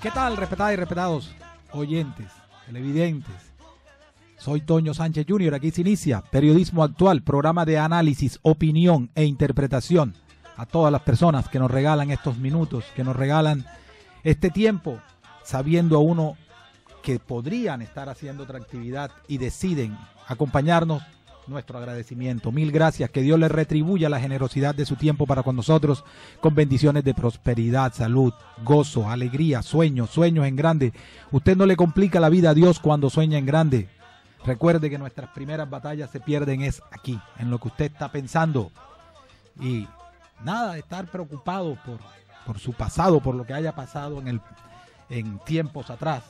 ¿Qué tal, respetadas y respetados oyentes, televidentes? Soy Toño Sánchez Jr., aquí se inicia Periodismo Actual, programa de análisis, opinión e interpretación a todas las personas que nos regalan estos minutos, que nos regalan este tiempo, sabiendo a uno que podrían estar haciendo otra actividad y deciden acompañarnos nuestro agradecimiento. Mil gracias. Que Dios le retribuya la generosidad de su tiempo para con nosotros con bendiciones de prosperidad, salud, gozo, alegría, sueños, sueños en grande. Usted no le complica la vida a Dios cuando sueña en grande. Recuerde que nuestras primeras batallas se pierden es aquí, en lo que usted está pensando. Y nada, estar preocupado por, su pasado, por lo que haya pasado en, el, en tiempos atrás.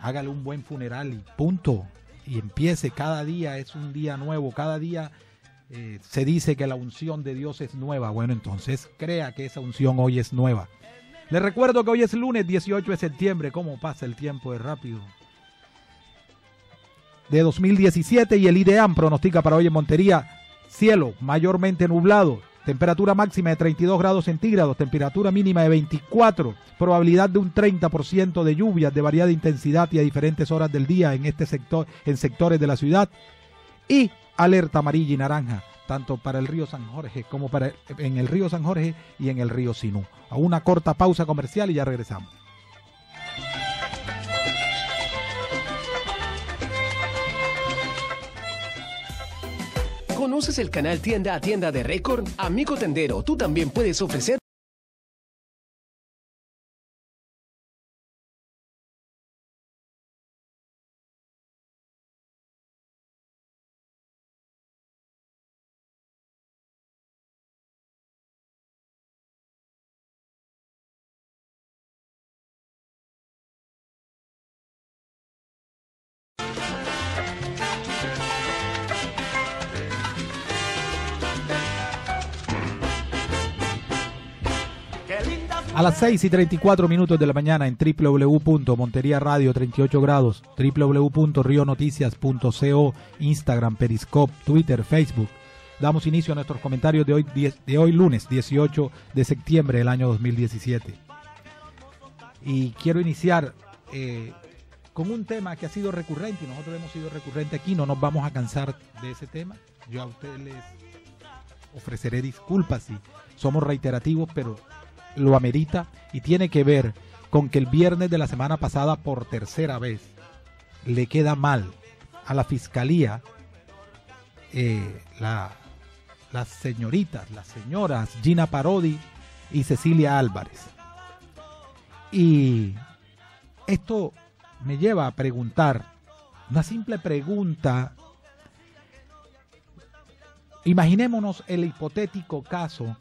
Hágale un buen funeral y punto y empiece cada día, es un día nuevo, cada día eh, se dice que la unción de Dios es nueva. Bueno, entonces crea que esa unción hoy es nueva. Les recuerdo que hoy es lunes 18 de septiembre, cómo pasa el tiempo es rápido. De 2017 y el IDEAM pronostica para hoy en Montería cielo mayormente nublado, Temperatura máxima de 32 grados centígrados, temperatura mínima de 24, probabilidad de un 30% de lluvias de variada intensidad y a diferentes horas del día en este sector, en sectores de la ciudad. Y alerta amarilla y naranja, tanto para el río San Jorge como para en el río San Jorge y en el río Sinú. A una corta pausa comercial y ya regresamos. ¿Conoces el canal Tienda a Tienda de Record? Amigo tendero, tú también puedes ofrecer A las 6 y 34 minutos de la mañana en www.montería 38 grados, www.rionoticias.co, Instagram, Periscope, Twitter, Facebook. Damos inicio a nuestros comentarios de hoy, de hoy lunes 18 de septiembre del año 2017. Y quiero iniciar eh, con un tema que ha sido recurrente y nosotros hemos sido recurrente aquí, no nos vamos a cansar de ese tema. Yo a ustedes les ofreceré disculpas si somos reiterativos, pero lo amerita y tiene que ver con que el viernes de la semana pasada por tercera vez le queda mal a la fiscalía eh, las señoritas, las señoras Gina Parodi y Cecilia Álvarez. Y esto me lleva a preguntar, una simple pregunta. Imaginémonos el hipotético caso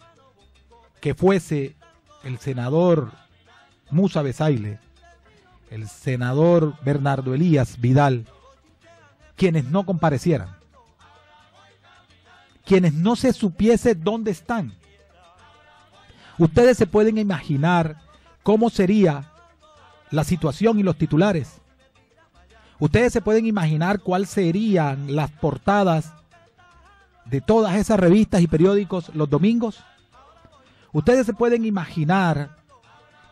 que fuese el senador Musa Besaile, el senador Bernardo Elías Vidal, quienes no comparecieran, quienes no se supiese dónde están. Ustedes se pueden imaginar cómo sería la situación y los titulares. Ustedes se pueden imaginar cuáles serían las portadas de todas esas revistas y periódicos los domingos. Ustedes se pueden imaginar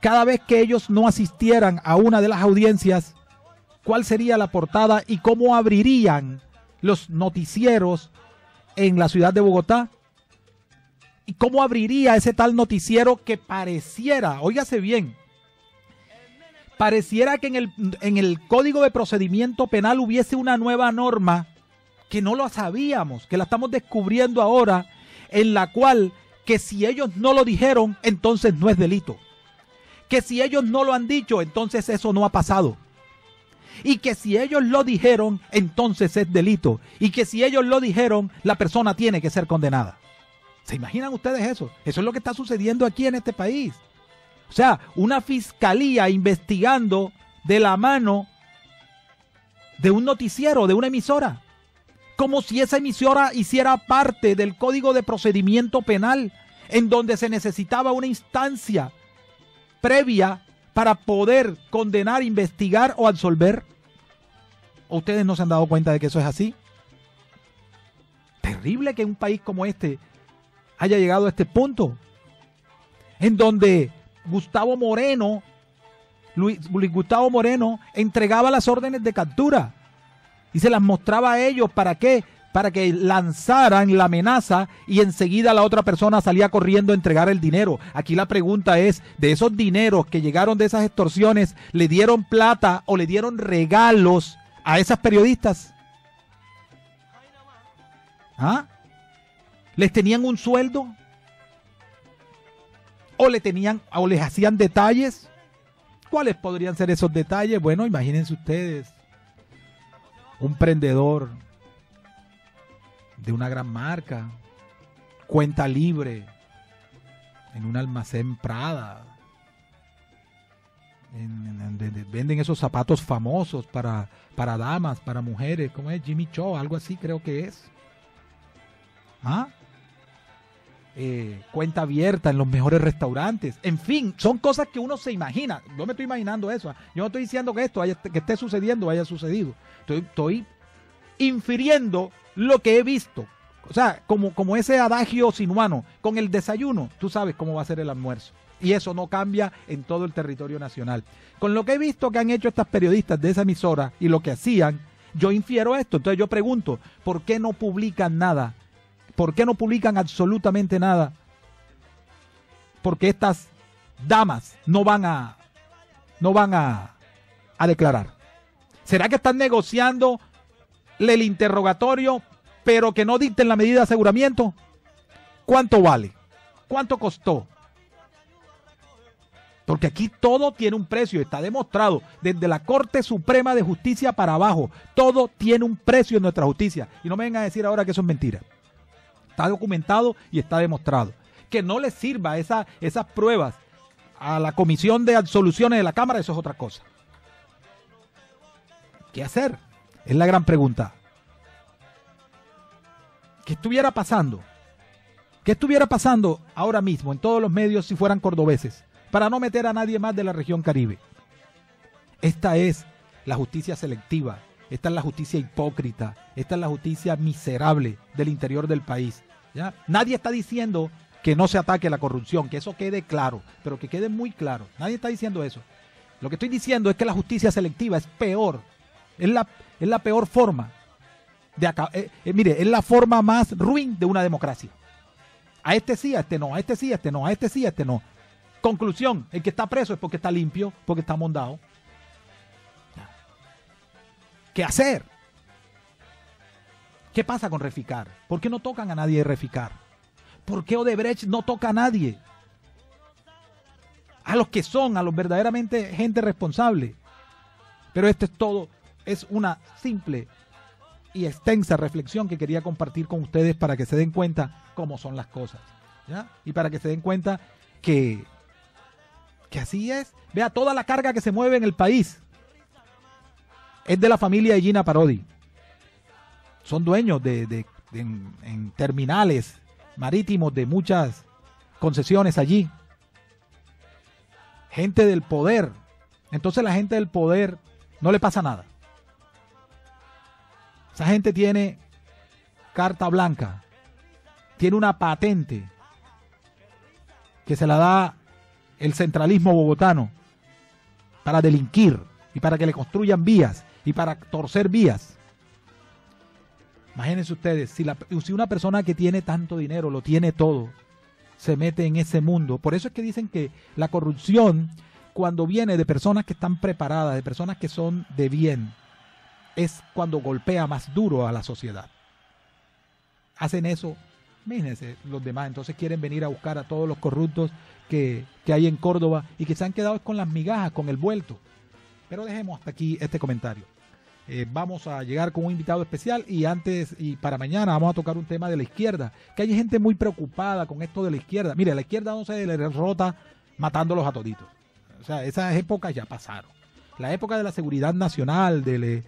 cada vez que ellos no asistieran a una de las audiencias, cuál sería la portada y cómo abrirían los noticieros en la ciudad de Bogotá. ¿Y cómo abriría ese tal noticiero que pareciera, óigase bien, pareciera que en el, en el, Código de Procedimiento Penal hubiese una nueva norma que no lo sabíamos, que la estamos descubriendo ahora, en la cual que si ellos no lo dijeron, entonces no es delito. Que si ellos no lo han dicho, entonces eso no ha pasado. Y que si ellos lo dijeron, entonces es delito. Y que si ellos lo dijeron, la persona tiene que ser condenada. ¿Se imaginan ustedes eso? Eso es lo que está sucediendo aquí en este país. O sea, una fiscalía investigando de la mano de un noticiero, de una emisora como si esa emisora hiciera parte del Código de Procedimiento Penal, en donde se necesitaba una instancia previa para poder condenar, investigar o absolver. ¿Ustedes no se han dado cuenta de que eso es así? Terrible que un país como este haya llegado a este punto, en donde Gustavo Moreno, Luis, Luis Gustavo Moreno, entregaba las órdenes de captura y se las mostraba a ellos. ¿Para qué? Para que lanzaran la amenaza y enseguida la otra persona salía corriendo a entregar el dinero. Aquí la pregunta es, de esos dineros que llegaron de esas extorsiones, ¿le dieron plata o le dieron regalos a esas periodistas? ¿Ah? ¿Les tenían un sueldo? ¿O le tenían o les hacían detalles? ¿Cuáles podrían ser esos detalles? Bueno, imagínense ustedes un prendedor de una gran marca, cuenta libre en un almacén Prada, en, venden esos zapatos famosos para, para damas, para mujeres, como es Jimmy Cho, algo así creo que es. ¿Ah? Eh, cuenta abierta en los mejores restaurantes. En fin, son cosas que uno se imagina. Yo me estoy imaginando eso. ¿ah? Yo no estoy diciendo que esto que esté sucediendo haya sucedido. Estoy, infiriendo lo que he visto. O sea, como, como ese adagio sinuano, con el desayuno, tú sabes cómo va a ser el almuerzo. Y eso no cambia en todo el territorio nacional. Con lo que he visto que han hecho estas periodistas de esa emisora y lo que hacían, yo infiero esto. Entonces yo pregunto, ¿por qué no publican nada ¿Por qué no publican absolutamente nada? Porque estas damas no van a no van a, a declarar. ¿Será que están negociando el interrogatorio, pero que no dicten la medida de aseguramiento? ¿Cuánto vale? ¿Cuánto costó? Porque aquí todo tiene un precio, está demostrado. Desde la Corte Suprema de Justicia para abajo, todo tiene un precio en nuestra justicia. Y no me vengan a decir ahora que eso es mentira está documentado y está demostrado. Que no le sirva esa, esas pruebas a la comisión de absoluciones de la Cámara, eso es otra cosa. ¿Qué hacer? Es la gran pregunta. ¿Qué estuviera pasando? ¿Qué estuviera pasando ahora mismo en todos los medios si fueran cordobeses? Para no meter a nadie más de la región Caribe. Esta es la justicia selectiva esta es la justicia hipócrita, esta es la justicia miserable del interior del país. ¿ya? Nadie está diciendo que no se ataque la corrupción, que eso quede claro, pero que quede muy claro. Nadie está diciendo eso. Lo que estoy diciendo es que la justicia selectiva es peor, es la, es la peor forma de eh, eh, mire, es la forma más ruin de una democracia. A este sí, a este no, a este sí, a este no, a este sí, a este no. Conclusión, el que está preso es porque está limpio, porque está mondado qué hacer. ¿Qué pasa con Reficar? ¿Por qué no tocan a nadie Reficar? ¿Por qué Odebrecht no toca a nadie? A los que son, a los verdaderamente gente responsable. Pero esto es todo, es una simple y extensa reflexión que quería compartir con ustedes para que se den cuenta cómo son las cosas. Y para que se den cuenta que, que así es. Vea toda la carga que se mueve en el país es de la familia de Gina Parodi. Son dueños de, en terminales marítimos de muchas concesiones allí. Gente del poder. Entonces la gente del poder no le pasa nada. Esa gente tiene carta blanca. Tiene una patente que se la da el centralismo bogotano para delinquir y para que le construyan vías y para torcer vías. Imagínense ustedes, si, si una persona que tiene tanto dinero, lo tiene todo, se mete en ese mundo. Por eso es que dicen que la corrupción, cuando viene de personas que están preparadas, de personas que son de bien, es cuando golpea más duro a la sociedad. Hacen eso, imagínense los demás, entonces quieren venir a buscar a todos los corruptos que hay en Córdoba y que se han quedado con las migajas, con el vuelto. Pero dejemos hasta aquí este comentario. Eh, vamos a llegar con un invitado especial y antes y para mañana vamos a tocar un tema de la izquierda, que hay gente muy preocupada con esto de la izquierda. Mire, la izquierda no se derrota matándolos a toditos. O sea, esas épocas ya pasaron. La época de la seguridad nacional, de,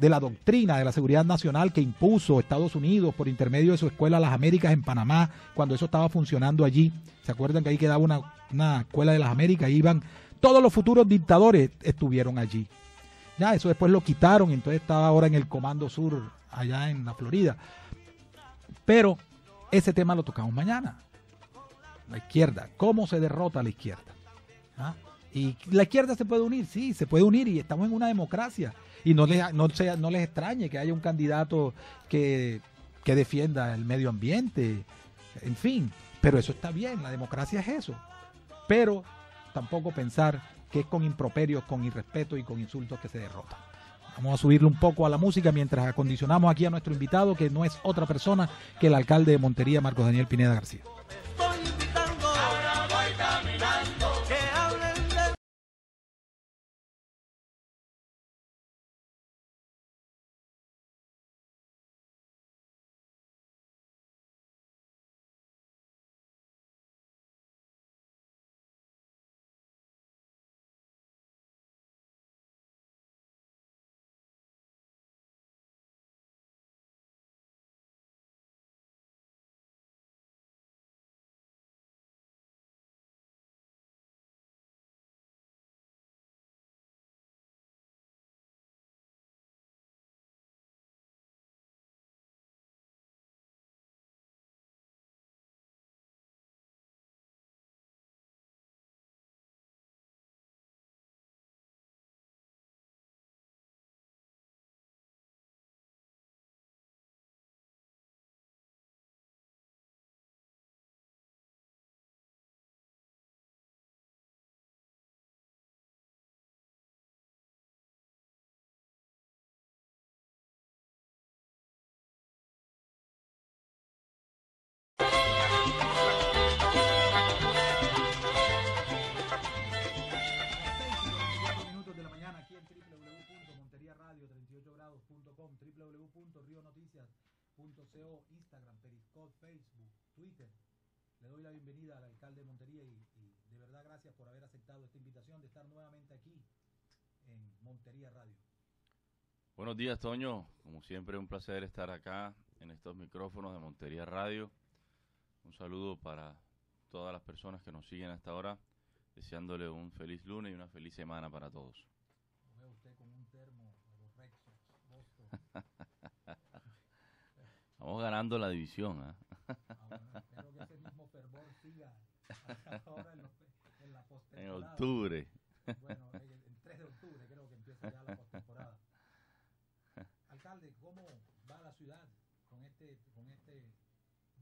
la doctrina de la seguridad nacional que impuso Estados Unidos por intermedio de su escuela Las Américas en Panamá, cuando eso estaba funcionando allí. ¿Se acuerdan que ahí quedaba una, una escuela de las Américas? Iban todos los futuros dictadores estuvieron allí. Ya, eso después lo quitaron, entonces estaba ahora en el Comando Sur, allá en la Florida. Pero ese tema lo tocamos mañana. La izquierda, cómo se derrota la izquierda. ¿Ah? Y la izquierda se puede unir, sí, se puede unir y estamos en una democracia. Y no les, sea, no les extrañe que haya un candidato que, que defienda el medio ambiente, en fin. Pero eso está bien, la democracia es eso. Pero tampoco pensar que es con improperios, con irrespeto y con insultos que se derrota. Vamos a subirle un poco a la música mientras acondicionamos aquí a nuestro invitado, que no es otra persona que el alcalde de Montería, Marcos Daniel Pineda García. www.rionoticias.co, Instagram, Periscope, Facebook, Twitter. Le doy la bienvenida al alcalde de Montería y de verdad gracias por haber aceptado esta invitación de estar nuevamente aquí en Montería Radio. Buenos días, Toño. Como siempre, un placer estar acá en estos micrófonos de Montería Radio. Un saludo para todas las personas que nos siguen hasta ahora, deseándole un feliz lunes y una feliz semana para todos. Vamos ganando la división. ¿ah? espero que ese mismo fervor siga ahora en, los, en la postemporada. En octubre. Bueno, el, 3 de octubre creo que empieza ya la postemporada. Alcalde, ¿cómo va la ciudad con este, con este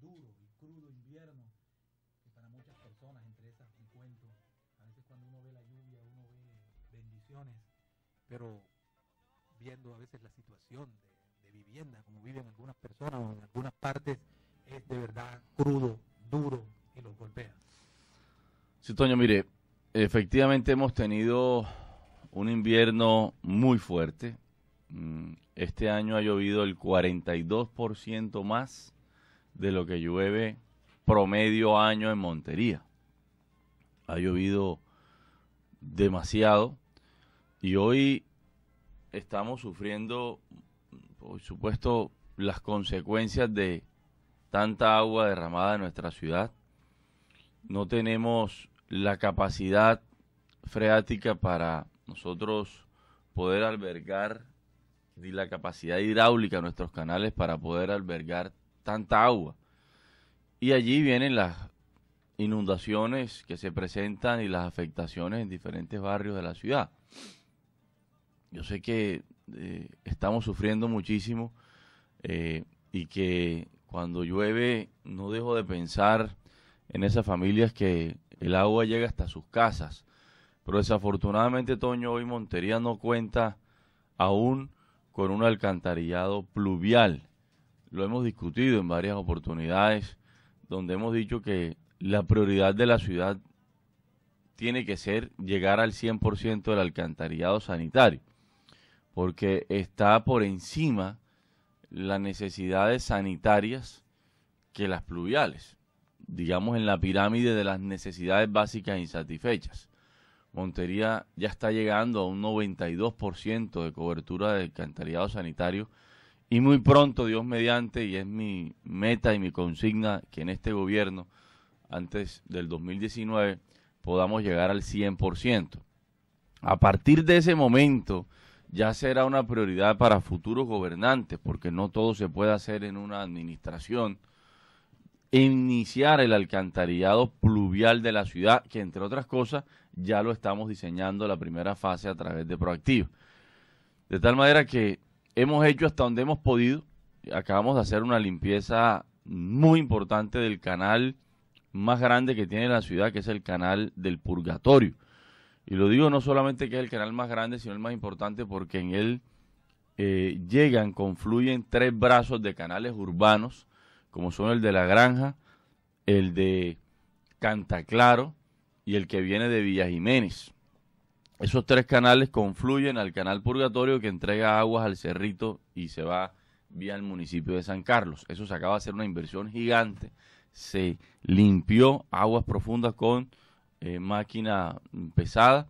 duro y crudo invierno que para muchas personas, entre esas encuentro, a veces cuando uno ve la lluvia, uno ve bendiciones, pero viendo a veces la situación de, de vivienda, como viven algunas personas o en algunas partes, es de verdad crudo, duro y los golpea. Sí, Toño, mire, efectivamente hemos tenido un invierno muy fuerte. Mm, este año ha llovido el 42% más de lo que llueve promedio año en Montería. Ha llovido demasiado y hoy estamos sufriendo, por supuesto, las consecuencias de tanta agua derramada en nuestra ciudad. No tenemos la capacidad freática para nosotros poder albergar ni la capacidad hidráulica de nuestros canales para poder albergar tanta agua. Y allí vienen las inundaciones que se presentan y las afectaciones en diferentes barrios de la ciudad. Yo sé que eh, estamos sufriendo muchísimo eh, y que cuando llueve no dejo de pensar en esas familias que el agua llega hasta sus casas. Pero desafortunadamente, Toño, hoy Montería no cuenta aún con un alcantarillado pluvial. Lo hemos discutido en varias oportunidades, donde hemos dicho que la prioridad de la ciudad tiene que ser llegar al 100% del alcantarillado sanitario porque está por encima las necesidades sanitarias que las pluviales, digamos en la pirámide de las necesidades básicas insatisfechas. Montería ya está llegando a un 92% de cobertura de alcantarillado sanitario y muy pronto, Dios mediante, y es mi meta y mi consigna que en este gobierno, antes del 2019, podamos llegar al 100%. A partir de ese momento, ya será una prioridad para futuros gobernantes, porque no todo se puede hacer en una administración, iniciar el alcantarillado pluvial de la ciudad, que entre otras cosas ya lo estamos diseñando la primera fase a través de Proactiva. De tal manera que hemos hecho hasta donde hemos podido, acabamos de hacer una limpieza muy importante del canal más grande que tiene la ciudad, que es el canal del Purgatorio y lo digo no solamente que es el canal más grande, sino el más importante porque en él eh, llegan, confluyen tres brazos de canales urbanos, como son el de La Granja, el de Cantaclaro y el que viene de Villa Jiménez. Esos tres canales confluyen al canal Purgatorio que entrega aguas al Cerrito y se va vía el municipio de San Carlos. Eso se acaba de hacer una inversión gigante. Se limpió aguas profundas con eh, máquina pesada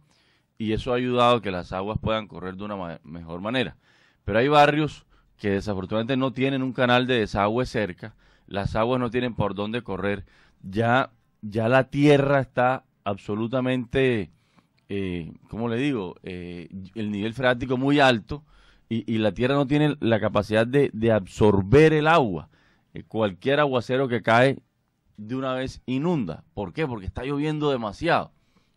y eso ha ayudado a que las aguas puedan correr de una mejor manera. Pero hay barrios que desafortunadamente no tienen un canal de desagüe cerca, las aguas no tienen por dónde correr, ya, ya la tierra está absolutamente, eh, como le digo?, eh, el nivel freático muy alto y, la tierra no tiene la capacidad de, absorber el agua. cualquier aguacero que cae de una vez inunda. ¿Por qué? Porque está lloviendo demasiado.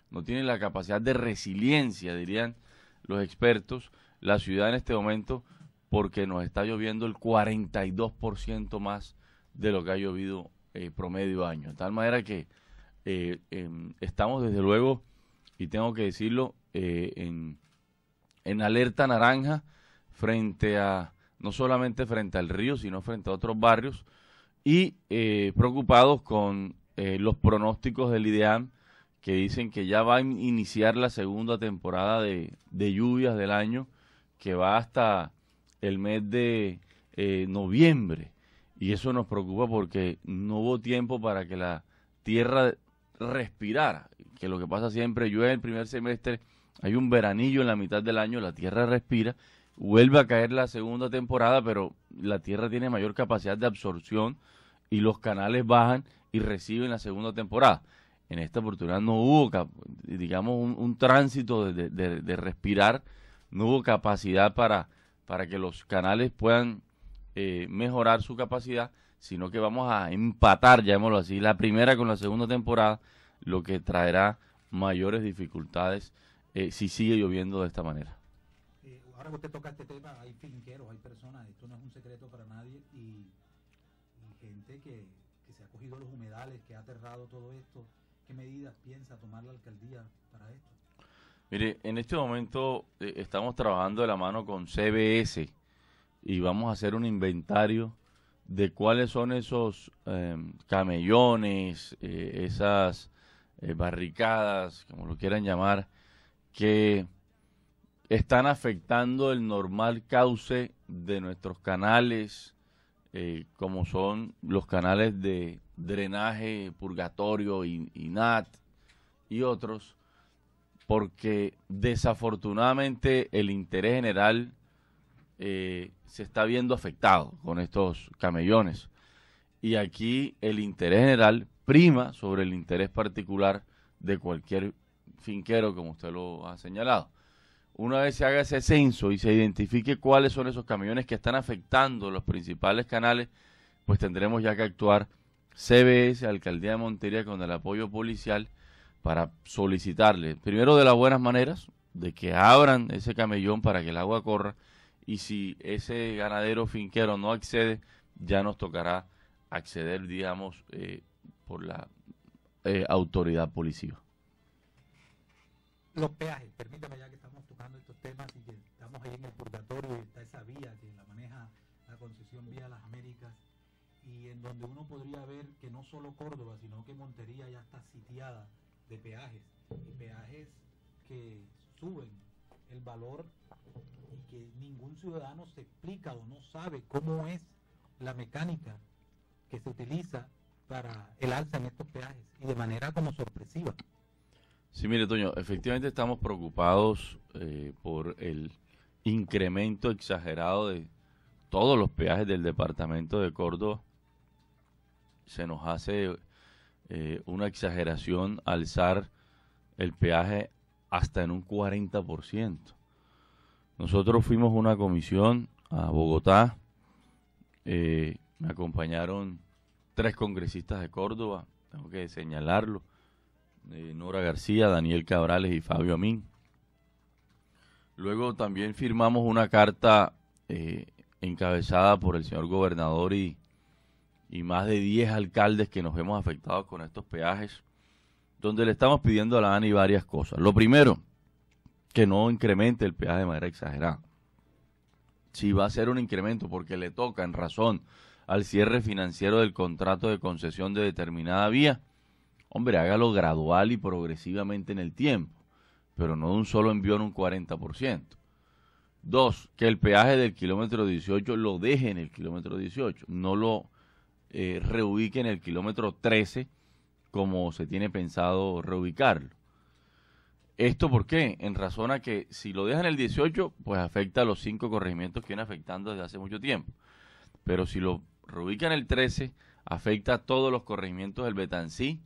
No tiene la capacidad de resiliencia, dirían los expertos, la ciudad en este momento, porque nos está lloviendo el 42% más de lo que ha llovido eh, promedio año. De tal manera que eh, em, estamos desde luego, y tengo que decirlo, eh, en, en alerta naranja frente a, no solamente frente al río, sino frente a otros barrios y eh, preocupados con eh, los pronósticos del IDEAM que dicen que ya va a iniciar la segunda temporada de, lluvias del año que va hasta el mes de eh, noviembre. Y eso nos preocupa porque no hubo tiempo para que la tierra respirara, que lo que pasa siempre, llueve el primer semestre, hay un veranillo en la mitad del año, la tierra respira, vuelve a caer la segunda temporada, pero la tierra tiene mayor capacidad de absorción y los canales bajan y reciben la segunda temporada. En esta oportunidad no hubo, digamos, un, tránsito de, respirar, no hubo capacidad para, para que los canales puedan eh, mejorar su capacidad, sino que vamos a empatar, llamémoslo así, la primera con la segunda temporada, lo que traerá mayores dificultades eh, si sigue lloviendo de esta manera. Eh, ahora que usted toca este tema, hay finqueros, hay personas, esto no es un secreto para nadie y gente que, se ha cogido los humedales, que ha aterrado todo esto. ¿Qué medidas piensa tomar la alcaldía para esto? Mire, en este momento eh, estamos trabajando de la mano con CBS y vamos a hacer un inventario de cuáles son esos em, camellones, eh, esas eh, barricadas, como lo quieran llamar, que están afectando el normal cauce de nuestros canales, eh, como son los canales de drenaje, purgatorio, y Nat y otros, porque desafortunadamente el interés general eh, se está viendo afectado con estos camellones. Y aquí el interés general prima sobre el interés particular de cualquier finquero, como usted lo ha señalado una vez se haga ese censo y se identifique cuáles son esos camiones que están afectando los principales canales, pues tendremos ya que actuar CBS, Alcaldía de Montería, con el apoyo policial para solicitarle, primero de las buenas maneras, de que abran ese camellón para que el agua corra y si ese ganadero finquero no accede, ya nos tocará acceder, digamos, eh, por la eh, autoridad policial. Los peajes, permítame ya que estos temas y que estamos ahí en el purgatorio y está esa vía que la maneja la concesión Vía Las Américas y en donde uno podría ver que no solo Córdoba, sino que Montería ya está sitiada de peajes y peajes que suben el valor y que ningún ciudadano se explica o no sabe cómo es la mecánica que se utiliza para el alza en estos peajes y de manera como sorpresiva. Sí, mire, Toño, efectivamente estamos preocupados eh, por el incremento exagerado de todos los peajes del departamento de Córdoba. Se nos hace eh, una exageración alzar el peaje hasta en un 40%. Nosotros fuimos una comisión a Bogotá, eh, me acompañaron tres congresistas de Córdoba, tengo que señalarlo eh, Nora García, Daniel Cabrales y Fabio Amín. Luego también firmamos una carta eh, encabezada por el señor gobernador y, y más de 10 alcaldes que nos hemos afectado con estos peajes, donde le estamos pidiendo a la ANI varias cosas. Lo primero, que no incremente el peaje de manera exagerada. Si va a ser un incremento porque le toca en razón al cierre financiero del contrato de concesión de determinada vía, hombre, hágalo gradual y progresivamente en el tiempo, pero no de un solo envío en un 40%. Dos, que el peaje del kilómetro 18 lo deje en el kilómetro 18, no lo eh, reubique en el kilómetro 13 como se tiene pensado reubicarlo. ¿Esto por qué? En razón a que si lo dejan el 18, pues afecta a los cinco corregimientos que vienen afectando desde hace mucho tiempo. Pero si lo reubican el 13, afecta a todos los corregimientos del Betancí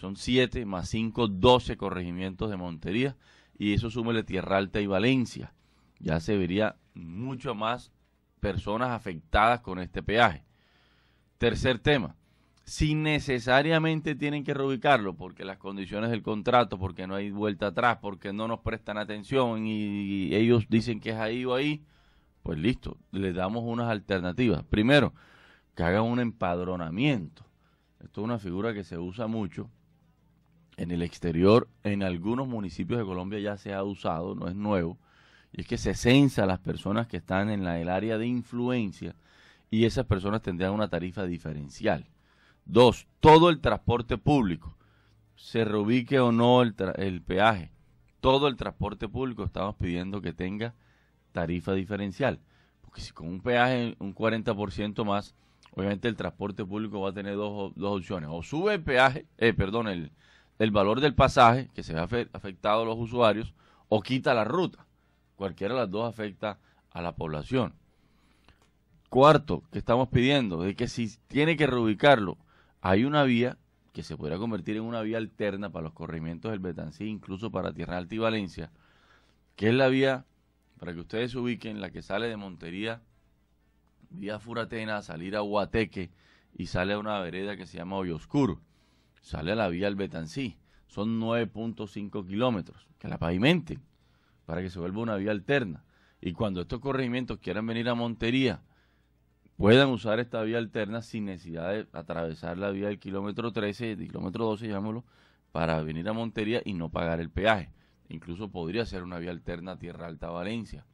son 7 más 5, 12 corregimientos de Montería y eso súmele Tierra Alta y Valencia. Ya se vería mucho más personas afectadas con este peaje. Tercer tema, si necesariamente tienen que reubicarlo porque las condiciones del contrato, porque no hay vuelta atrás, porque no nos prestan atención y ellos dicen que es ahí o ahí, pues listo, les damos unas alternativas. Primero, que hagan un empadronamiento. Esto es una figura que se usa mucho en el exterior, en algunos municipios de Colombia ya se ha usado, no es nuevo, y es que se censa las personas que están en el área de influencia y esas personas tendrían una tarifa diferencial. Dos, todo el transporte público, se reubique o no el, el peaje, todo el transporte público estamos pidiendo que tenga tarifa diferencial, porque si con un peaje un 40% más, obviamente el transporte público va a tener dos, dos opciones, o sube el peaje, eh, perdón, el, el valor del pasaje, que se ve afectado a los usuarios, o quita la ruta. Cualquiera de las dos afecta a la población. Cuarto, que estamos pidiendo, de que si tiene que reubicarlo, hay una vía que se podría convertir en una vía alterna para los corrimientos del Betancí, incluso para Tierra Alta y Valencia, que es la vía, para que ustedes se ubiquen, la que sale de Montería, vía Furatena, salir a Huateque y sale a una vereda que se llama Hoyoscuro. Oscuro sale a la vía Betancí, Son 9.5 kilómetros. Que la pavimenten para que se vuelva una vía alterna. Y cuando estos corregimientos quieran venir a Montería, puedan usar esta vía alterna sin necesidad de atravesar la vía del kilómetro 13, del kilómetro 12, llamémoslo, para venir a Montería y no pagar el peaje. Incluso podría ser una vía alterna Tierra Alta Valencia.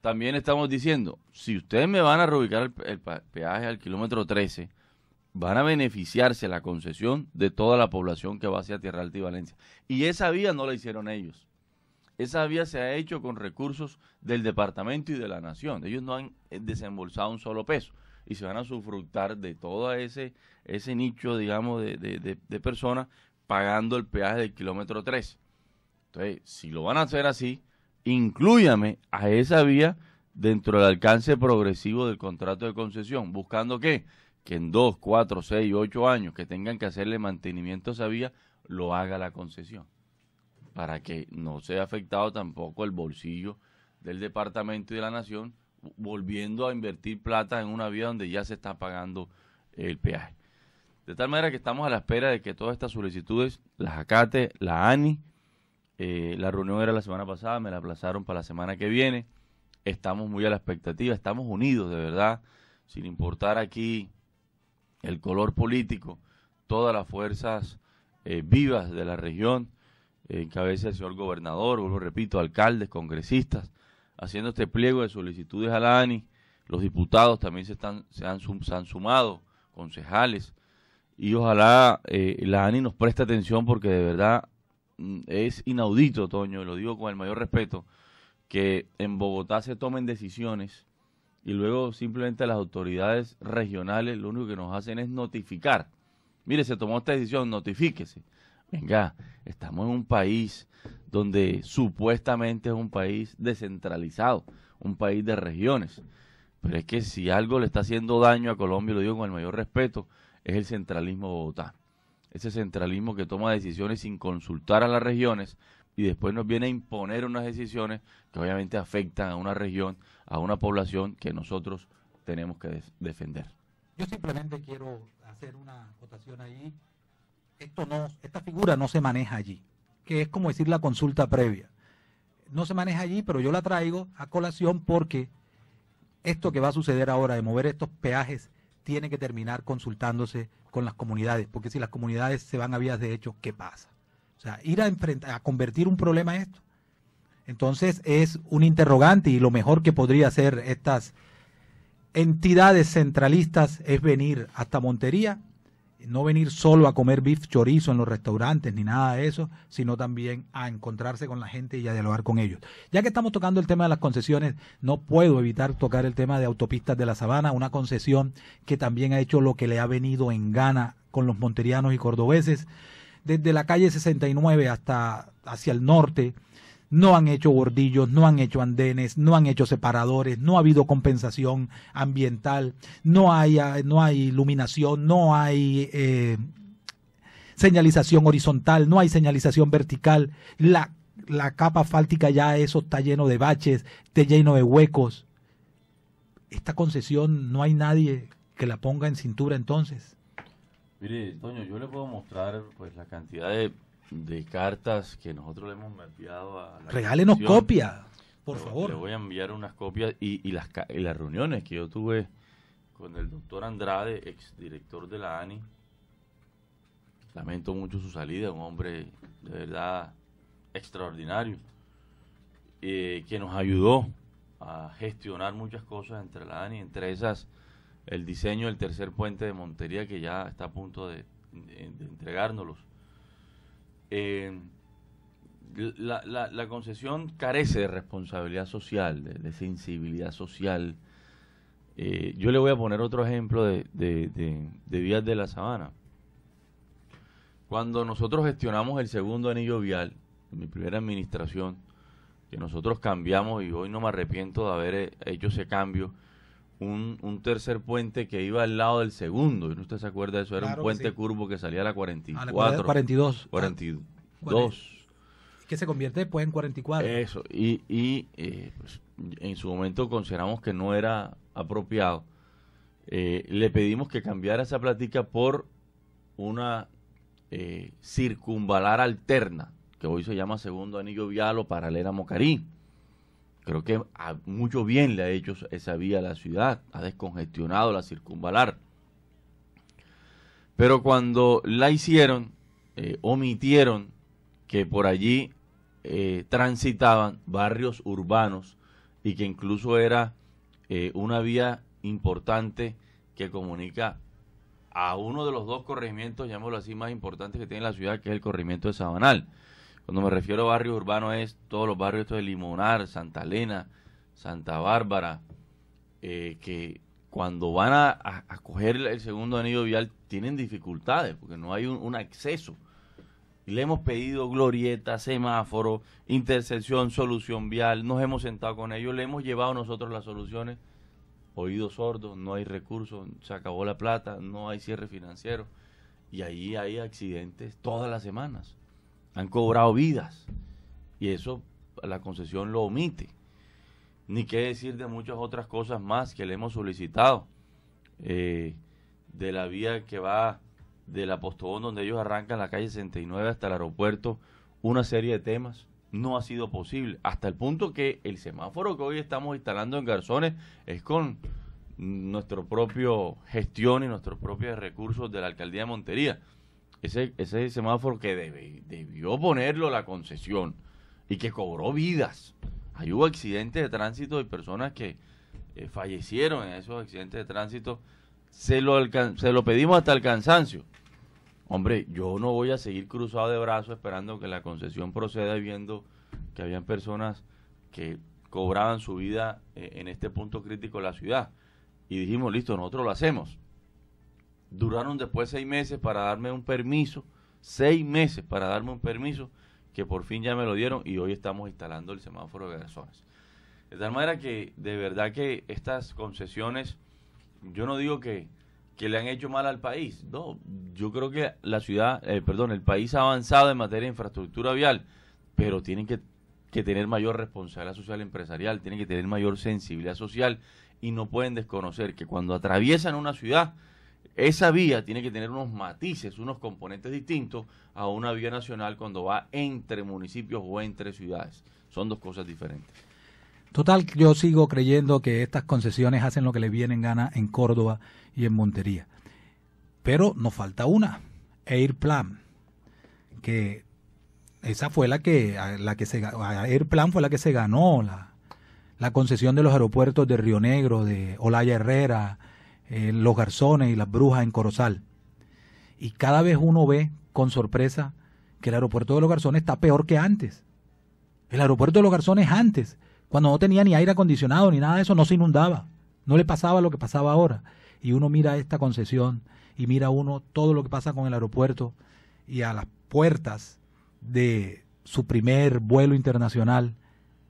También estamos diciendo, si ustedes me van a reubicar el, el peaje al kilómetro 13, van a beneficiarse la concesión de toda la población que va hacia Tierra Alta y Valencia. Y esa vía no la hicieron ellos. Esa vía se ha hecho con recursos del departamento y de la nación. Ellos no han eh, desembolsado un solo peso y se van a sufructar de todo ese, ese nicho, digamos, de, de, de, de personas pagando el peaje del kilómetro 3. Entonces, si lo van a hacer así, incluyame a esa vía dentro del alcance progresivo del contrato de concesión, buscando que que en dos, cuatro, seis, ocho años que tengan que hacerle mantenimiento a esa vía, lo haga la concesión, para que no sea afectado tampoco el bolsillo del departamento y de la nación, volviendo a invertir plata en una vía donde ya se está pagando el peaje. De tal manera que estamos a la espera de que todas estas solicitudes las acate la ANI. Eh, la reunión era la semana pasada, me la aplazaron para la semana que viene. Estamos muy a la expectativa, estamos unidos de verdad, sin importar aquí el color político, todas las fuerzas eh, vivas de la región, eh, en cabeza del señor gobernador, vuelvo repito, alcaldes, congresistas, haciendo este pliego de solicitudes a la ANI, los diputados también se, están, se, han, sumado, concejales, y ojalá eh, la ANI nos preste atención porque de verdad mm, es inaudito, Toño, lo digo con el mayor respeto, que en Bogotá se tomen decisiones y luego simplemente las autoridades regionales lo único que nos hacen es notificar. Mire, se tomó esta decisión, notifíquese. Venga, estamos en un país donde supuestamente es un país descentralizado, un país de regiones. Pero es que si algo le está haciendo daño a Colombia, lo digo con el mayor respeto, es el centralismo Bogotá. Ese centralismo que toma decisiones sin consultar a las regiones, y después nos viene a imponer unas decisiones que obviamente afectan a una región, a una población que nosotros tenemos que defender. Yo simplemente quiero hacer una votación ahí. Esto no, esta figura no se maneja allí, que es como decir la consulta previa. No se maneja allí, pero yo la traigo a colación porque esto que va a suceder ahora de mover estos peajes tiene que terminar consultándose con las comunidades, porque si las comunidades se van a vías de hecho, ¿qué pasa? O sea, ir a, convertir un problema en esto. Entonces es un interrogante y lo mejor que podría hacer estas entidades centralistas es venir hasta Montería, no venir solo a comer beef chorizo en los restaurantes ni nada de eso, sino también a encontrarse con la gente y a dialogar con ellos. Ya que estamos tocando el tema de las concesiones, no puedo evitar tocar el tema de Autopistas de la Sabana, una concesión que también ha hecho lo que le ha venido en gana con los monterianos y cordobeses desde la calle 69 hasta hacia el norte, no han hecho bordillos, no han hecho andenes, no han hecho separadores, no ha habido compensación ambiental, no hay, ah, no hay iluminación, no hay eh, señalización horizontal, no hay señalización vertical, la, capa fáltica ya eso está lleno de baches, está lleno de huecos. Esta concesión no hay nadie que la ponga en cintura entonces. Mire, Toño, yo le puedo mostrar pues la cantidad de, cartas que nosotros le hemos enviado. a la Regálenos copias, por favor. Le voy a enviar unas copias y, y las, las reuniones que yo tuve con el doctor Andrade, exdirector de la ANI. Lamento mucho su salida, un hombre de verdad extraordinario, eh, que nos ayudó a gestionar muchas cosas entre la ANI, entre esas el diseño del tercer puente de Montería que ya está a punto de, entregárnoslos. Eh, la, concesión carece de responsabilidad social, de, sensibilidad social. Eh, yo le voy a poner otro ejemplo de, de vías de la sabana. Cuando nosotros gestionamos el segundo anillo vial, en mi primera administración, que nosotros cambiamos y hoy no me arrepiento de haber eh, hecho ese cambio, un, un, tercer puente que iba al lado del segundo. Y no usted se acuerda de eso, era un puente curvo que salía a la 44. A la 42. 42. Que se convierte después en 44. Eso, y, y eh, pues, en su momento consideramos que no era apropiado. Eh, le pedimos que cambiara esa plática por una eh, circunvalar alterna, que hoy se llama segundo anillo vial o paralela Mocarí Creo que mucho bien le ha hecho esa vía a la ciudad, ha descongestionado la circunvalar. Pero cuando la hicieron, eh, omitieron que por allí eh, transitaban barrios urbanos y que incluso era eh, una vía importante que comunica a uno de los dos corregimientos, llamémoslo así, más importantes que tiene la ciudad, que es el corregimiento de Sabanal. Cuando me refiero a barrios urbanos es todos los barrios de Limonar, Santa Elena, Santa Bárbara, eh, que cuando van a, coger el segundo anillo vial tienen dificultades porque no hay un, acceso. Y le hemos pedido glorieta, semáforo, intersección, solución vial, nos hemos sentado con ellos, le hemos llevado nosotros las soluciones, oídos sordos, no hay recursos, se acabó la plata, no hay cierre financiero. Y ahí hay accidentes todas las semanas han cobrado vidas y eso la concesión lo omite. Ni qué decir de muchas otras cosas más que le hemos solicitado eh, de la vía que va del Apostobón donde ellos arrancan la calle 69 hasta el aeropuerto, una serie de temas no ha sido posible, hasta el punto que el semáforo que hoy estamos instalando en Garzones es con nuestro propio gestión y nuestros propios recursos de la alcaldía de Montería ese, ese semáforo que debió ponerlo la concesión y que cobró vidas. Ahí hubo accidentes de tránsito y personas que eh, fallecieron en esos accidentes de tránsito. Se lo, se lo pedimos hasta el cansancio. Hombre, yo no voy a seguir cruzado de brazos esperando que la concesión proceda viendo que habían personas que cobraban su vida eh, en este punto crítico de la ciudad. Y dijimos, listo, nosotros lo hacemos. Duraron después seis meses para darme un permiso, seis meses para darme un permiso, que por fin ya me lo dieron y hoy estamos instalando el semáforo de las De tal manera que de verdad que estas concesiones, yo no digo que, que le han hecho mal al país, no, yo creo que la ciudad, eh, perdón, el país ha avanzado en materia de infraestructura vial, pero tienen que, que tener mayor responsabilidad social empresarial, tienen que tener mayor sensibilidad social y no pueden desconocer que cuando atraviesan una ciudad, esa vía tiene que tener unos matices, unos componentes distintos a una vía nacional cuando va entre municipios o entre ciudades. Son dos cosas diferentes. Total, yo sigo creyendo que estas concesiones hacen lo que le vienen gana en Córdoba y en Montería. Pero nos falta una, Airplan, que esa fue la que, la que se, Airplan fue la que se ganó la, la concesión de los aeropuertos de Río Negro, de Olaya Herrera, eh, los garzones y las brujas en Corozal. Y cada vez uno ve con sorpresa que el aeropuerto de los garzones está peor que antes. El aeropuerto de los garzones antes, cuando no tenía ni aire acondicionado ni nada de eso, no se inundaba. No le pasaba lo que pasaba ahora. Y uno mira esta concesión y mira uno todo lo que pasa con el aeropuerto y a las puertas de su primer vuelo internacional.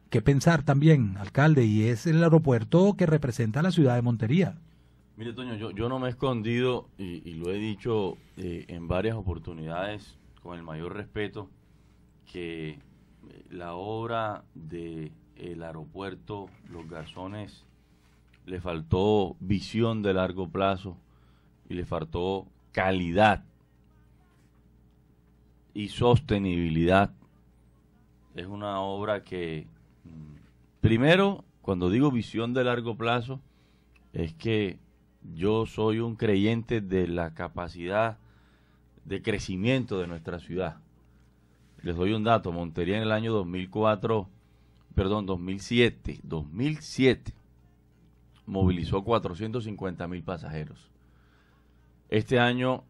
que pensar también, alcalde? Y es el aeropuerto que representa a la ciudad de Montería. Mire, Toño, yo, no me he escondido y, lo he dicho eh, en varias oportunidades con el mayor respeto que eh, la obra de aeropuerto Los Garzones le faltó visión de largo plazo y le faltó calidad y sostenibilidad. Es una obra que, mm, primero, cuando digo visión de largo plazo, es que yo soy un creyente de la capacidad de crecimiento de nuestra ciudad. Les doy un dato, Montería en el año 2004, perdón, 2007, 2007 movilizó 450 mil pasajeros. Este año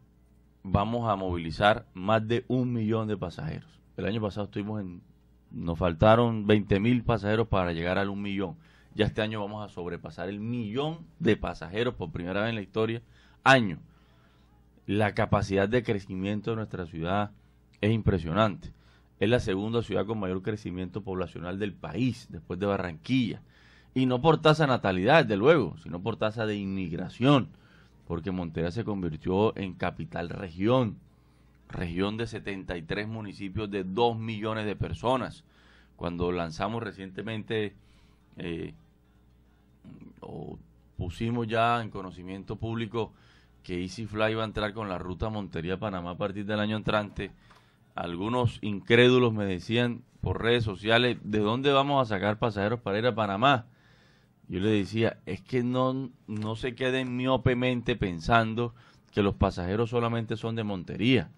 vamos a movilizar más de un millón de pasajeros. El año pasado estuvimos en, nos faltaron 20 mil pasajeros para llegar al un millón. Ya este año vamos a sobrepasar el millón de pasajeros por primera vez en la historia. Año. La capacidad de crecimiento de nuestra ciudad es impresionante. Es la segunda ciudad con mayor crecimiento poblacional del país, después de Barranquilla. Y no por tasa natalidad, desde luego, sino por tasa de inmigración, porque Montera se convirtió en capital región, región de 73 municipios de 2 millones de personas. Cuando lanzamos recientemente eh, o pusimos ya en conocimiento público que Easy Fly va a entrar con la ruta Montería-Panamá a partir del año entrante. Algunos incrédulos me decían por redes sociales, ¿de dónde vamos a sacar pasajeros para ir a Panamá? Yo le decía, es que no, no se queden miopemente pensando que los pasajeros solamente son de Montería.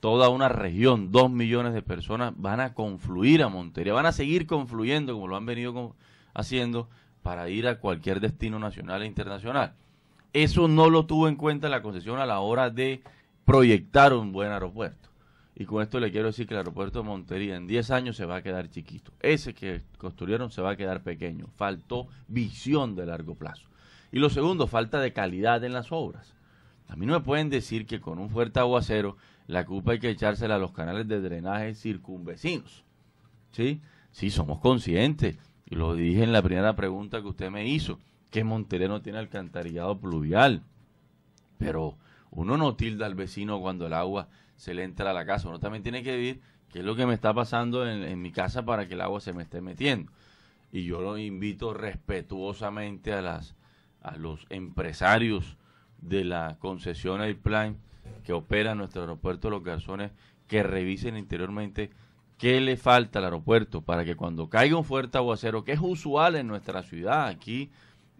Toda una región, dos millones de personas van a confluir a Montería, van a seguir confluyendo como lo han venido haciendo para ir a cualquier destino nacional e internacional. Eso no lo tuvo en cuenta la concesión a la hora de proyectar un buen aeropuerto. Y con esto le quiero decir que el aeropuerto de Montería en 10 años se va a quedar chiquito. Ese que construyeron se va a quedar pequeño. Faltó visión de largo plazo. Y lo segundo, falta de calidad en las obras. A mí no me pueden decir que con un fuerte aguacero la culpa hay que echársela a los canales de drenaje circunvecinos. ¿Sí? Sí, somos conscientes y Lo dije en la primera pregunta que usted me hizo, que Monterrey no tiene alcantarillado pluvial. Pero uno no tilda al vecino cuando el agua se le entra a la casa. Uno también tiene que vivir qué es lo que me está pasando en, mi casa para que el agua se me esté metiendo. Y yo lo invito respetuosamente a, a los empresarios de la concesión Airplane que opera nuestro aeropuerto Los Garzones que revisen interiormente ¿Qué le falta al aeropuerto para que cuando caiga un fuerte aguacero, que es usual en nuestra ciudad, aquí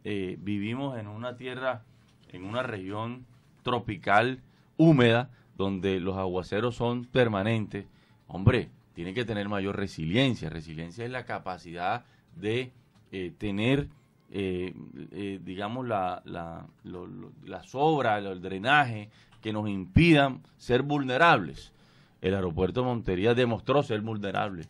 eh, vivimos en una tierra, en una región tropical húmeda, donde los aguaceros son permanentes, hombre, tiene que tener mayor resiliencia. Resiliencia es la capacidad de eh, tener, eh, digamos, la, sobra, el drenaje que nos impidan ser vulnerables el aeropuerto Montería demostró ser vulnerable,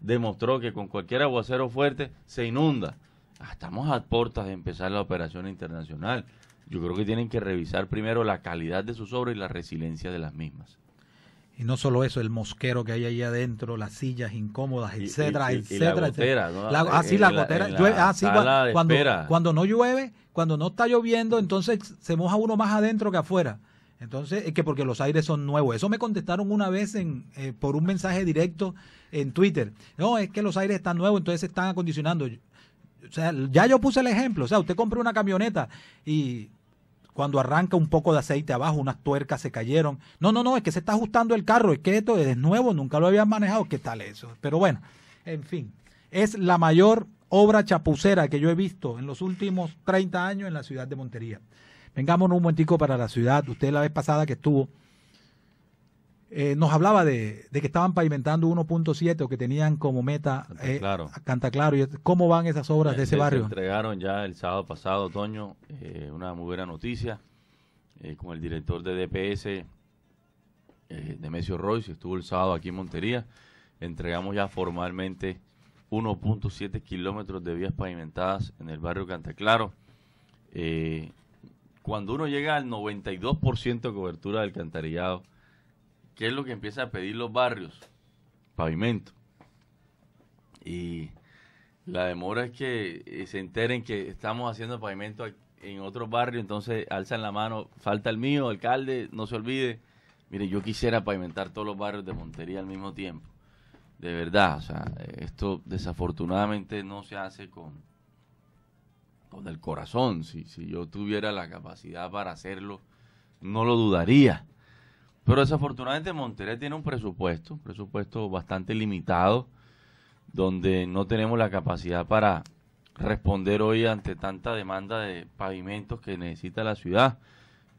demostró que con cualquier aguacero fuerte se inunda. Ah, estamos a puertas de empezar la operación internacional. Yo creo que tienen que revisar primero la calidad de sus obras y la resiliencia de las mismas. Y no solo eso, el mosquero que hay ahí adentro, las sillas incómodas, etcétera, etcétera. Así la ah, sí, cuando no llueve, cuando no está lloviendo, entonces se moja uno más adentro que afuera. Entonces, es que porque los aires son nuevos. Eso me contestaron una vez eh, por un mensaje directo en Twitter. No, es que los aires están nuevos, entonces se están acondicionando. O sea, ya yo puse el ejemplo. O sea, usted compró una camioneta y cuando arranca un poco de aceite abajo, unas tuercas se cayeron. No, no, no, es que se está ajustando el carro, es que esto es nuevo, nunca lo habían manejado, ¿qué tal eso? Pero bueno, en fin, es la mayor obra chapucera que yo he visto en los últimos 30 años en la ciudad de Montería. Vengámonos un momentico para la ciudad. Usted la vez pasada que estuvo, eh, nos hablaba de, que estaban pavimentando 1.7 o que tenían como meta eh, claro. Cantaclaro. ¿Cómo van esas obras de ese eh, barrio? entregaron ya el sábado pasado, Toño, eh, una muy buena noticia con el director de DPS, Demesio Royce, estuvo el sábado aquí en Montería. Entregamos ya formalmente 1.7 kilómetros de vías pavimentadas en el barrio Cantaclaro. Eh, cuando uno llega al 92% de cobertura del alcantarillado, ¿qué es lo que empieza a pedir los barrios? Pavimento. Y la demora es que eh, se enteren que estamos haciendo pavimento en otro barrio, entonces alzan la mano, falta el mío, alcalde, no se olvide. Mire, yo quisiera pavimentar todos los barrios de Montería al mismo tiempo. De verdad, o sea, esto desafortunadamente no se hace con, con el corazón. Si, yo tuviera la capacidad para hacerlo, no lo dudaría. Pero desafortunadamente Monterrey tiene un presupuesto, un presupuesto bastante limitado, donde no tenemos la capacidad para responder hoy ante tanta demanda de pavimentos que necesita la ciudad.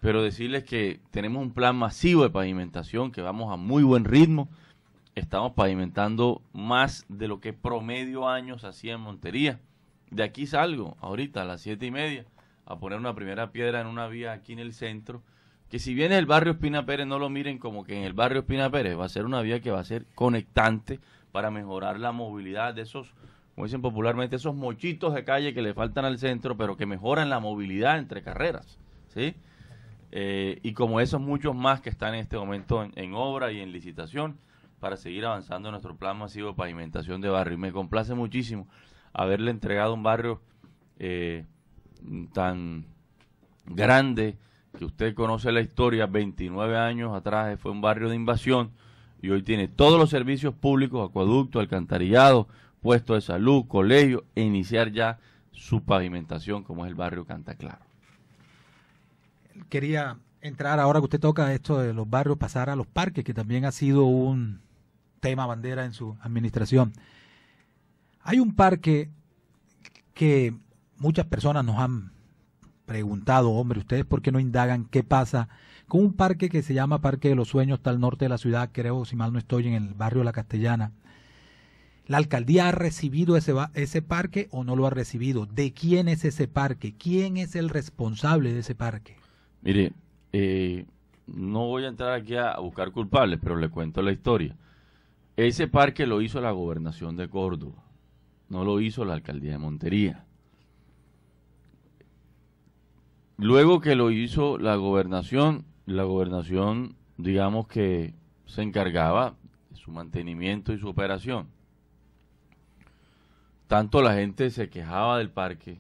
Pero decirles que tenemos un plan masivo de pavimentación, que vamos a muy buen ritmo. Estamos pavimentando más de lo que promedio años hacía en Montería. De aquí salgo ahorita a las siete y media a poner una primera piedra en una vía aquí en el centro. Que si viene el barrio Espina Pérez, no lo miren como que en el barrio Espina Pérez va a ser una vía que va a ser conectante para mejorar la movilidad de esos, como dicen popularmente, esos mochitos de calle que le faltan al centro, pero que mejoran la movilidad entre carreras. ¿sí? Eh, y como esos muchos más que están en este momento en, en obra y en licitación para seguir avanzando en nuestro plan masivo de pavimentación de barrio. Y me complace muchísimo haberle entregado un barrio eh, tan grande que usted conoce la historia, 29 años atrás fue un barrio de invasión y hoy tiene todos los servicios públicos, acueducto, alcantarillado, puesto de salud, colegio, e iniciar ya su pavimentación como es el barrio Cantaclaro. Quería entrar ahora que usted toca esto de los barrios, pasar a los parques, que también ha sido un tema bandera en su administración. Hay un parque que muchas personas nos han preguntado, hombre, ¿ustedes por qué no indagan qué pasa con un parque que se llama Parque de los Sueños, está al norte de la ciudad, creo, si mal no estoy, en el barrio La Castellana? ¿La alcaldía ha recibido ese, parque o no lo ha recibido? ¿De quién es ese parque? ¿Quién es el responsable de ese parque? Mire, eh, no voy a entrar aquí a buscar culpables, pero le cuento la historia. Ese parque lo hizo la gobernación de Córdoba. No lo hizo la alcaldía de Montería. Luego que lo hizo la gobernación, la gobernación, digamos que se encargaba de su mantenimiento y su operación. Tanto la gente se quejaba del parque,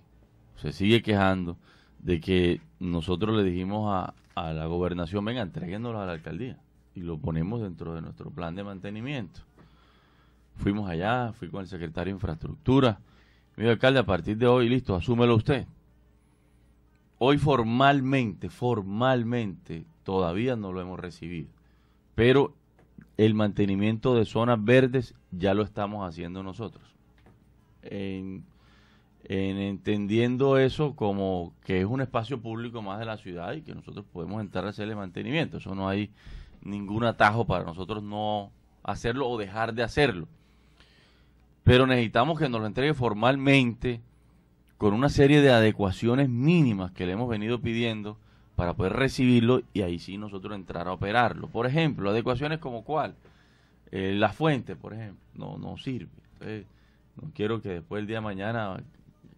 se sigue quejando, de que nosotros le dijimos a, la gobernación, venga, entreguenlo a la alcaldía y lo ponemos dentro de nuestro plan de mantenimiento. Fuimos allá, fui con el secretario de Infraestructura. Mi alcalde, a partir de hoy, listo, asúmelo usted. Hoy formalmente, formalmente, todavía no lo hemos recibido. Pero el mantenimiento de zonas verdes ya lo estamos haciendo nosotros. En, en, entendiendo eso como que es un espacio público más de la ciudad y que nosotros podemos entrar a hacerle mantenimiento. Eso no hay ningún atajo para nosotros no hacerlo o dejar de hacerlo pero necesitamos que nos lo entregue formalmente con una serie de adecuaciones mínimas que le hemos venido pidiendo para poder recibirlo y ahí sí nosotros entrar a operarlo. Por ejemplo, adecuaciones como cuál, eh, la fuente, por ejemplo, no, no sirve. no quiero que después el día de mañana,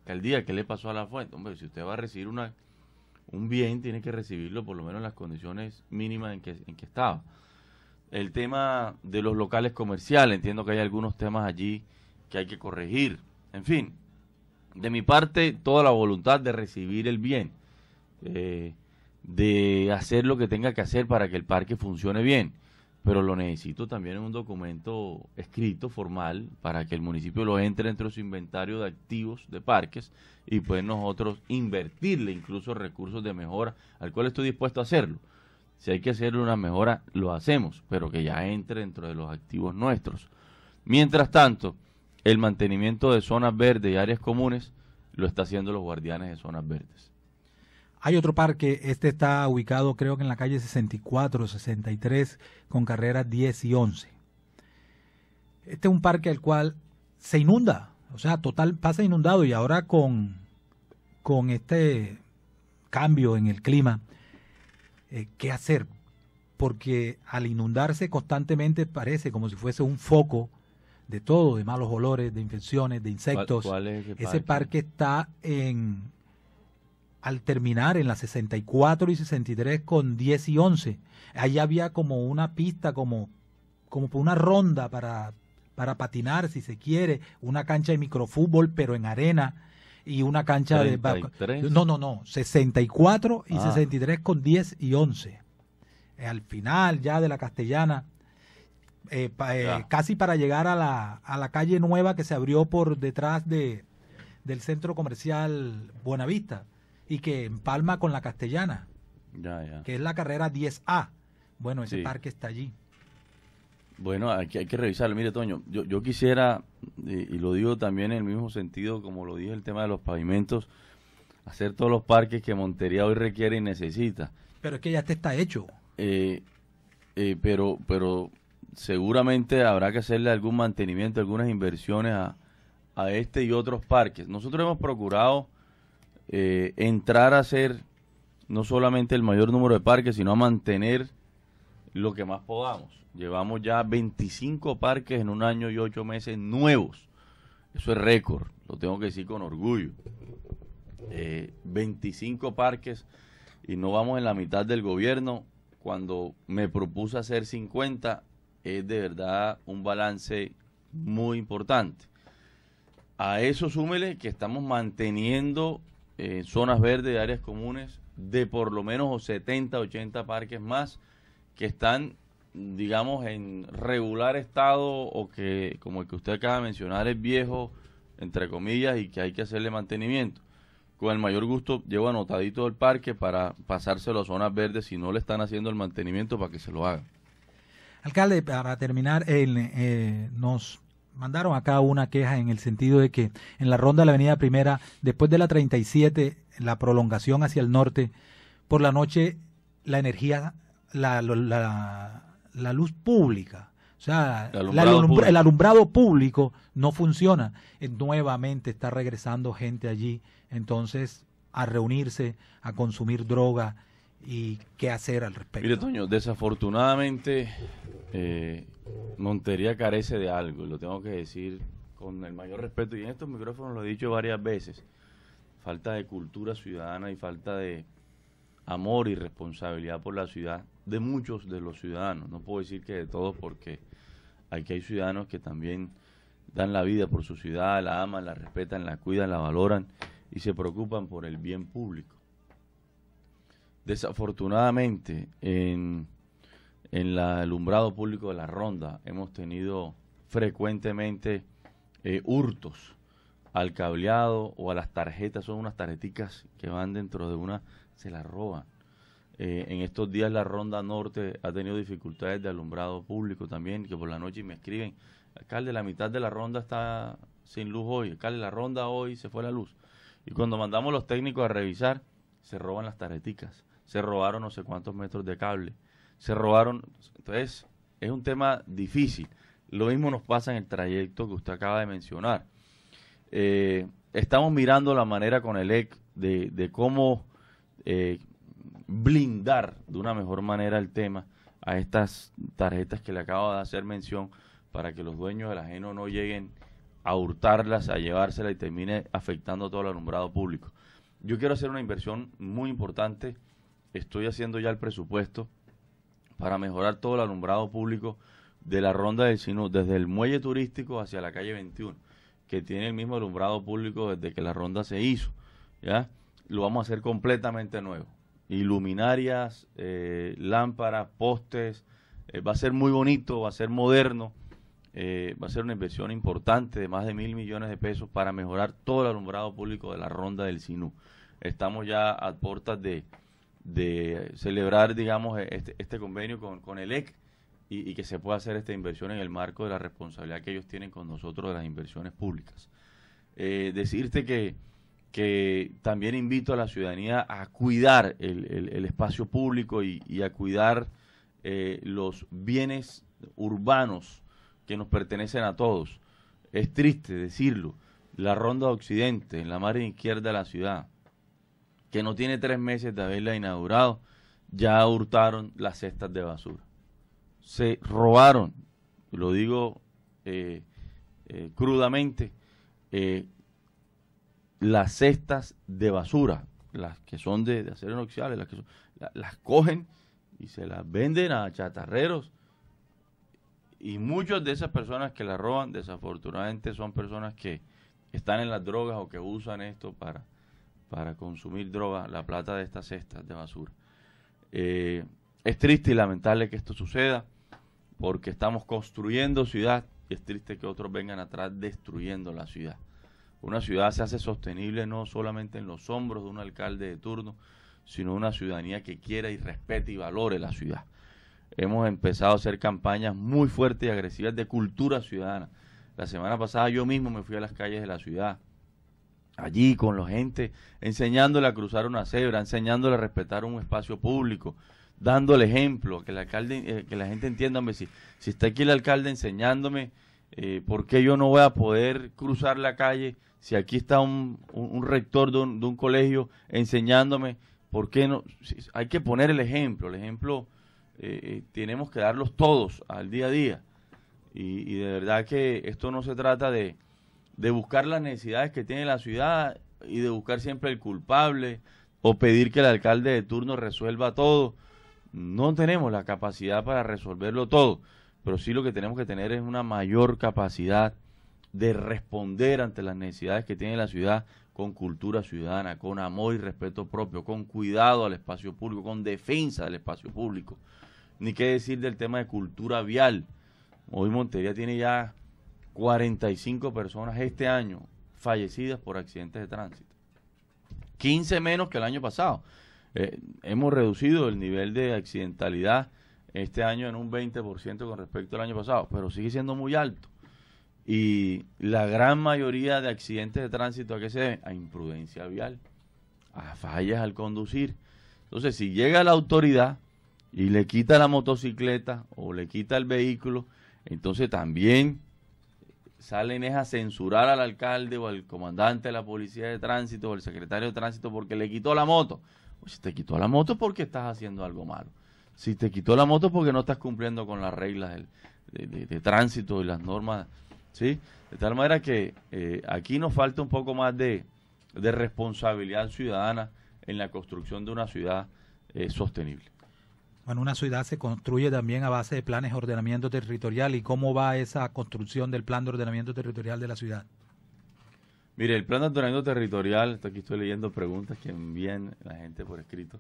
el día que le pasó a la fuente, hombre, si usted va a recibir una, un bien, tiene que recibirlo por lo menos en las condiciones mínimas en que, en que estaba. El tema de los locales comerciales, entiendo que hay algunos temas allí que hay que corregir. En fin, de mi parte, toda la voluntad de recibir el bien, eh, de hacer lo que tenga que hacer para que el parque funcione bien, pero lo necesito también en un documento escrito, formal, para que el municipio lo entre dentro de su inventario de activos de parques y pues nosotros invertirle incluso recursos de mejora, al cual estoy dispuesto a hacerlo. Si hay que hacerle una mejora, lo hacemos, pero que ya entre dentro de los activos nuestros. Mientras tanto, el mantenimiento de zonas verdes y áreas comunes lo está haciendo los guardianes de zonas verdes. Hay otro parque, este está ubicado creo que en la calle 64, 63, con carreras 10 y 11. Este es un parque al cual se inunda, o sea, total pasa inundado y ahora con, con este cambio en el clima, eh, ¿qué hacer? Porque al inundarse constantemente parece como si fuese un foco de todo, de malos olores, de infecciones, de insectos. ese, parque? está en al terminar en la 64 y 63 con 10 y 11. Ahí había como una pista, como, como una ronda para, para patinar, si se quiere, una cancha de microfútbol, pero en arena y una cancha de... No, no, no, 64 y y 63 ah. con 10 y 11. Al final ya de la castellana eh, eh, casi para llegar a la, calle nueva que se abrió por detrás de, del centro comercial Buenavista y que empalma con la Castellana, que es la carrera 10A. Bueno, ese parque está allí. Bueno, aquí hay que revisarlo. Mire, Toño, yo, yo quisiera, y, lo digo también en el mismo sentido como lo dije el tema de los pavimentos, hacer todos los parques que Montería hoy requiere y necesita. Pero es que ya te este está hecho. Eh, pero, pero seguramente habrá que hacerle algún mantenimiento, algunas inversiones a, este y otros parques. Nosotros hemos procurado eh, entrar a hacer no solamente el mayor número de parques, sino a mantener lo que más podamos. Llevamos ya 25 parques en un año y ocho meses nuevos. Eso es récord, lo tengo que decir con orgullo. 25 eh, parques y no vamos en la mitad del gobierno. Cuando me propuse hacer 50, es de verdad un balance muy importante. A eso súmele que estamos manteniendo en eh, zonas verdes, de áreas comunes, de por lo menos 70, 80 parques más que están, digamos, en regular estado o que, como el que usted acaba de mencionar, es viejo, entre comillas, y que hay que hacerle mantenimiento. Con el mayor gusto llevo anotadito el parque para pasárselo a zonas verdes si no le están haciendo el mantenimiento para que se lo hagan. Alcalde, para terminar, eh, nos mandaron acá una queja en el sentido de que en la ronda de la Avenida Primera, después de la 37, la prolongación hacia el norte, por la noche la energía, la, luz pública, o sea, el alumbrado, público no funciona. Eh, nuevamente está regresando gente allí, entonces, a reunirse, a consumir droga y qué hacer al respecto. Mire, Toño, desafortunadamente eh, Montería carece de algo, y lo tengo que decir con el mayor respeto, y en estos micrófonos lo he dicho varias veces, falta de cultura ciudadana y falta de amor y responsabilidad por la ciudad de muchos de los ciudadanos. No puedo decir que de todos porque aquí hay ciudadanos que también dan la vida por su ciudad, la aman, la respetan, la cuidan, la valoran y se preocupan por el bien público. Desafortunadamente, en, el alumbrado público de la ronda hemos tenido frecuentemente eh, hurtos al cableado o a las tarjetas, son unas tarjeticas que van dentro de una, se las roban. Eh, en estos días la Ronda Norte ha tenido dificultades de alumbrado público también, que por la noche me escriben, alcalde, la mitad de la Ronda está sin luz hoy, alcalde, la Ronda hoy se fue la luz. Y cuando mandamos los técnicos a revisar, se roban las tarjeticas se robaron no sé cuántos metros de cable, se robaron, entonces es un tema difícil. Lo mismo nos pasa en el trayecto que usted acaba de mencionar. Eh, estamos mirando la manera con el EC de, cómo eh, blindar de una mejor manera el tema a estas tarjetas que le acabo de hacer mención para que los dueños del ajeno no lleguen a hurtarlas, a llevárselas y termine afectando a todo el alumbrado público. Yo quiero hacer una inversión muy importante estoy haciendo ya el presupuesto para mejorar todo el alumbrado público de la ronda del Sinú, desde el muelle turístico hacia la calle 21, que tiene el mismo alumbrado público desde que la ronda se hizo. ¿ya? Lo vamos a hacer completamente nuevo. Iluminarias, eh, lámparas, postes. Eh, va a ser muy bonito, va a ser moderno. Eh, va a ser una inversión importante de más de mil millones de pesos para mejorar todo el alumbrado público de la ronda del Sinú. Estamos ya a puertas de, de celebrar, digamos, e-, este, este convenio con, con el EC y, que se pueda hacer esta inversión en el marco de la responsabilidad que ellos tienen con nosotros de las inversiones públicas. Eh, decirte que, que, también invito a la ciudadanía a cuidar el, espacio público y, a cuidar eh, los bienes urbanos que nos pertenecen a todos. Es triste decirlo. La ronda occidente, en la margen izquierda de la ciudad, que no tiene tres meses de haberla inaugurado, ya hurtaron las cestas de basura. Se robaron, lo digo eh, eh, crudamente, eh, las cestas de basura, las que son de, acero inoxidable, las que las cogen y se las venden a chatarreros. Y muchas de esas personas que las roban, desafortunadamente, son personas que están en las drogas o que usan esto para para consumir droga la plata de estas cestas de basura. Eh, es triste y lamentable que esto suceda porque estamos construyendo ciudad y es triste que otros vengan atrás destruyendo la ciudad. Una ciudad se hace sostenible no solamente en los hombros de un alcalde de turno, sino una ciudadanía que quiera y respete y valore la ciudad. Hemos empezado a hacer campañas muy fuertes y agresivas de cultura ciudadana. La semana pasada yo mismo me fui a las calles de la ciudad allí con la gente, enseñándole a cruzar una cebra, enseñándole a respetar un espacio público, dando el ejemplo, que, el alcalde, eh, que la gente entienda, si, si está aquí el alcalde enseñándome eh, por qué yo no voy a poder cruzar la calle, si aquí está un, rector de un, colegio enseñándome, por qué no, hay que poner el ejemplo, el ejemplo eh, tenemos que darlos todos al día a día. y de verdad que esto no se trata de, de buscar las necesidades que tiene la ciudad y de buscar siempre el culpable o pedir que el alcalde de turno resuelva todo. No tenemos la capacidad para resolverlo todo, pero sí lo que tenemos que tener es una mayor capacidad de responder ante las necesidades que tiene la ciudad con cultura ciudadana, con amor y respeto propio, con cuidado al espacio público, con defensa del espacio público. Ni qué decir del tema de cultura vial. Hoy Montería tiene ya 45 personas este año fallecidas por accidentes de tránsito. 15 menos que el año pasado. Eh, hemos reducido el nivel de accidentalidad este año en un 20% con respecto al año pasado, pero sigue siendo muy alto. Y la gran mayoría de accidentes de tránsito a qué se deben? A imprudencia vial, a fallas al conducir. Entonces, si llega la autoridad y le quita la motocicleta o le quita el vehículo, entonces también salen es a censurar al alcalde o al comandante de la policía de tránsito o al secretario de tránsito porque le quitó la moto. Pues, si te quitó la moto porque estás haciendo algo malo. Si te quitó la moto porque no estás cumpliendo con las reglas de, tránsito y las normas. ¿sí? De tal manera que eh, aquí nos falta un poco más de, responsabilidad ciudadana en la construcción de una ciudad eh, sostenible. Bueno, una ciudad se construye también a base de planes de ordenamiento territorial. ¿Y cómo va esa construcción del plan de ordenamiento territorial de la ciudad? Mire, el plan de ordenamiento territorial, aquí estoy leyendo preguntas que envían la gente por escrito.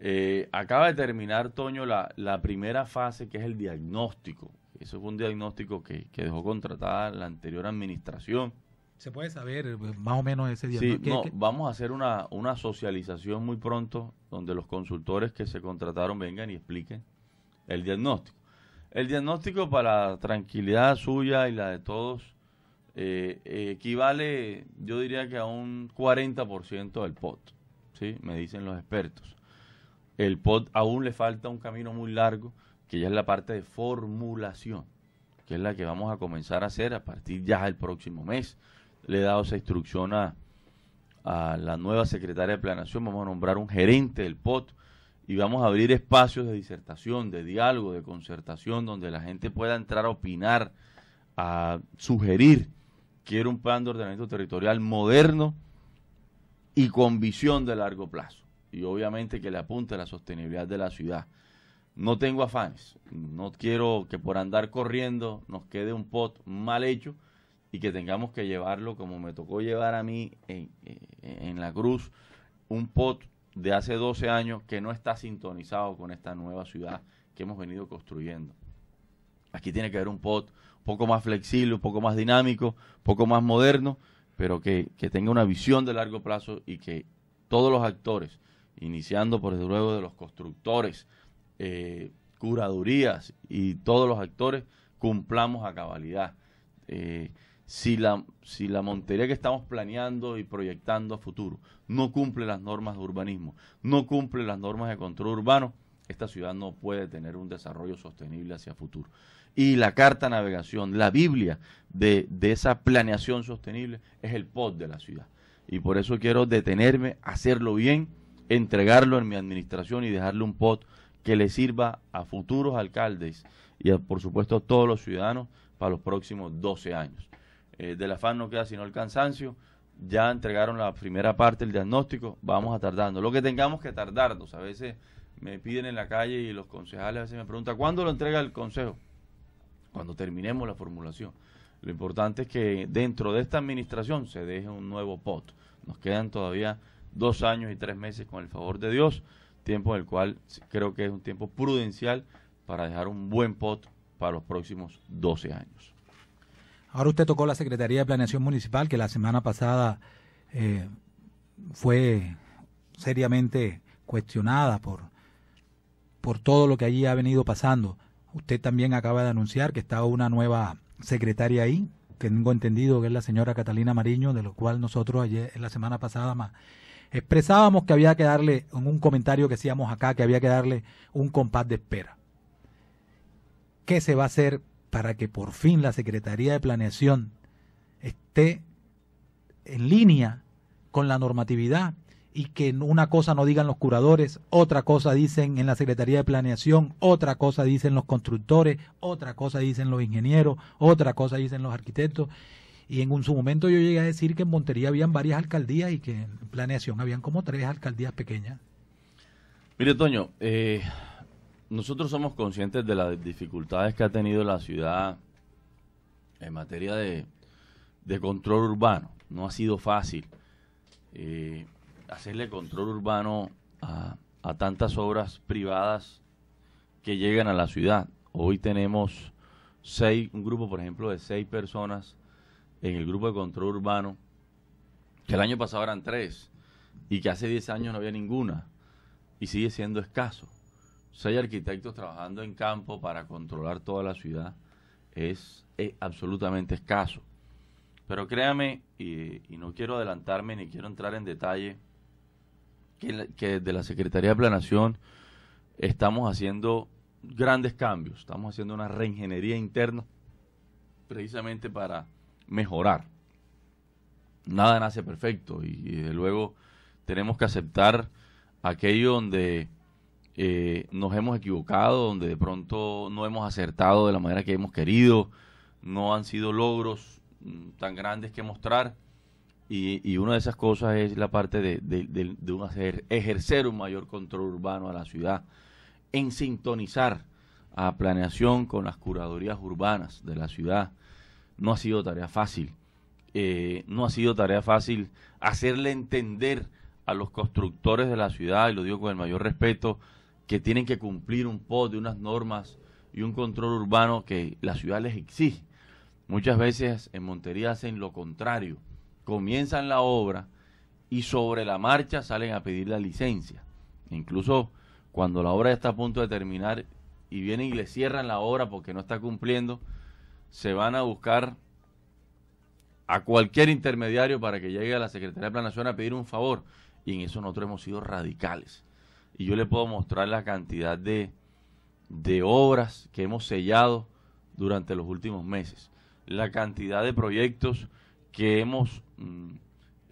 Eh, acaba de terminar, Toño, la, primera fase que es el diagnóstico. Eso fue un diagnóstico que, que dejó contratada la anterior administración se puede saber eh, pues, más o menos ese día. Sí, ¿no? vamos a hacer una, una socialización muy pronto donde los consultores que se contrataron vengan y expliquen el diagnóstico. El diagnóstico para tranquilidad suya y la de todos eh, equivale, yo diría que a un 40% del POT, ¿sí? me dicen los expertos. El POT aún le falta un camino muy largo, que ya es la parte de formulación, que es la que vamos a comenzar a hacer a partir ya del próximo mes le he dado esa instrucción a, la nueva secretaria de Planación, vamos a nombrar un gerente del POT y vamos a abrir espacios de disertación, de diálogo, de concertación, donde la gente pueda entrar a opinar, a sugerir. Quiero un plan de ordenamiento territorial moderno y con visión de largo plazo. Y obviamente que le apunte a la sostenibilidad de la ciudad. No tengo afanes, no quiero que por andar corriendo nos quede un POT mal hecho y que tengamos que llevarlo como me tocó llevar a mí en, eh, la cruz, un pot de hace 12 años que no está sintonizado con esta nueva ciudad que hemos venido construyendo. Aquí tiene que haber un pot un poco más flexible, un poco más dinámico, un poco más moderno, pero que, tenga una visión de largo plazo y que todos los actores, iniciando por desde luego de los constructores, eh, curadurías y todos los actores, cumplamos a cabalidad. Eh, si la, si la Montería que estamos planeando y proyectando a futuro no cumple las normas de urbanismo, no cumple las normas de control urbano, esta ciudad no puede tener un desarrollo sostenible hacia futuro. Y la carta navegación, la Biblia de, esa planeación sostenible es el POT de la ciudad. Y por eso quiero detenerme, hacerlo bien, entregarlo en mi administración y dejarle un POT que le sirva a futuros alcaldes y por supuesto a todos los ciudadanos para los próximos 12 años. Eh, del afán no queda sino el cansancio. Ya entregaron la primera parte del diagnóstico, vamos a tardando. Lo que tengamos que tardarnos. A veces me piden en la calle y los concejales a veces me preguntan, ¿cuándo lo entrega el consejo? Cuando terminemos la formulación. Lo importante es que dentro de esta administración se deje un nuevo POT. Nos quedan todavía dos años y tres meses con el favor de Dios, tiempo del cual creo que es un tiempo prudencial para dejar un buen POT para los próximos 12 años. Ahora usted tocó la Secretaría de Planeación Municipal, que la semana pasada eh, fue seriamente cuestionada por, por todo lo que allí ha venido pasando. Usted también acaba de anunciar que está una nueva secretaria ahí, tengo entendido que es la señora Catalina Mariño, de lo cual nosotros ayer, la semana pasada expresábamos que había que darle, en un comentario que hacíamos acá, que había que darle un compás de espera. ¿Qué se va a hacer para que por fin la Secretaría de Planeación esté en línea con la normatividad y que una cosa no digan los curadores, otra cosa dicen en la Secretaría de Planeación, otra cosa dicen los constructores, otra cosa dicen los ingenieros, otra cosa dicen los arquitectos. Y en un, su momento yo llegué a decir que en Montería habían varias alcaldías y que en planeación habían como tres alcaldías pequeñas. Mire, Toño, eh, nosotros somos conscientes de las dificultades que ha tenido la ciudad en materia de, control urbano. No ha sido fácil eh, hacerle control urbano a, tantas obras privadas que llegan a la ciudad. Hoy tenemos seis, un grupo, por ejemplo, de seis personas en el grupo de control urbano, que el año pasado eran tres y que hace diez años no había ninguna y sigue siendo escaso seis arquitectos trabajando en campo para controlar toda la ciudad es, absolutamente escaso. Pero créame, y, no quiero adelantarme ni quiero entrar en detalle, que, de la Secretaría de Planación estamos haciendo grandes cambios, estamos haciendo una reingeniería interna precisamente para mejorar. Nada nace perfecto y, y desde luego tenemos que aceptar aquello donde eh, nos hemos equivocado, donde de pronto no hemos acertado de la manera que hemos querido, no han sido logros mm, tan grandes que mostrar. Y, una de esas cosas es la parte de, un hacer, ejercer un mayor control urbano a la ciudad, en sintonizar a planeación con las curadurías urbanas de la ciudad. No ha sido tarea fácil. Eh, no ha sido tarea fácil hacerle entender a los constructores de la ciudad, y lo digo con el mayor respeto, que tienen que cumplir un po de unas normas y un control urbano que la ciudad les exige. Muchas veces en Montería hacen lo contrario, comienzan la obra y sobre la marcha salen a pedir la licencia. Incluso cuando la obra está a punto de terminar y vienen y le cierran la obra porque no está cumpliendo, se van a buscar a cualquier intermediario para que llegue a la Secretaría de Planación a pedir un favor. Y en eso nosotros hemos sido radicales y yo le puedo mostrar la cantidad de, de obras que hemos sellado durante los últimos meses, la cantidad de proyectos que hemos mm,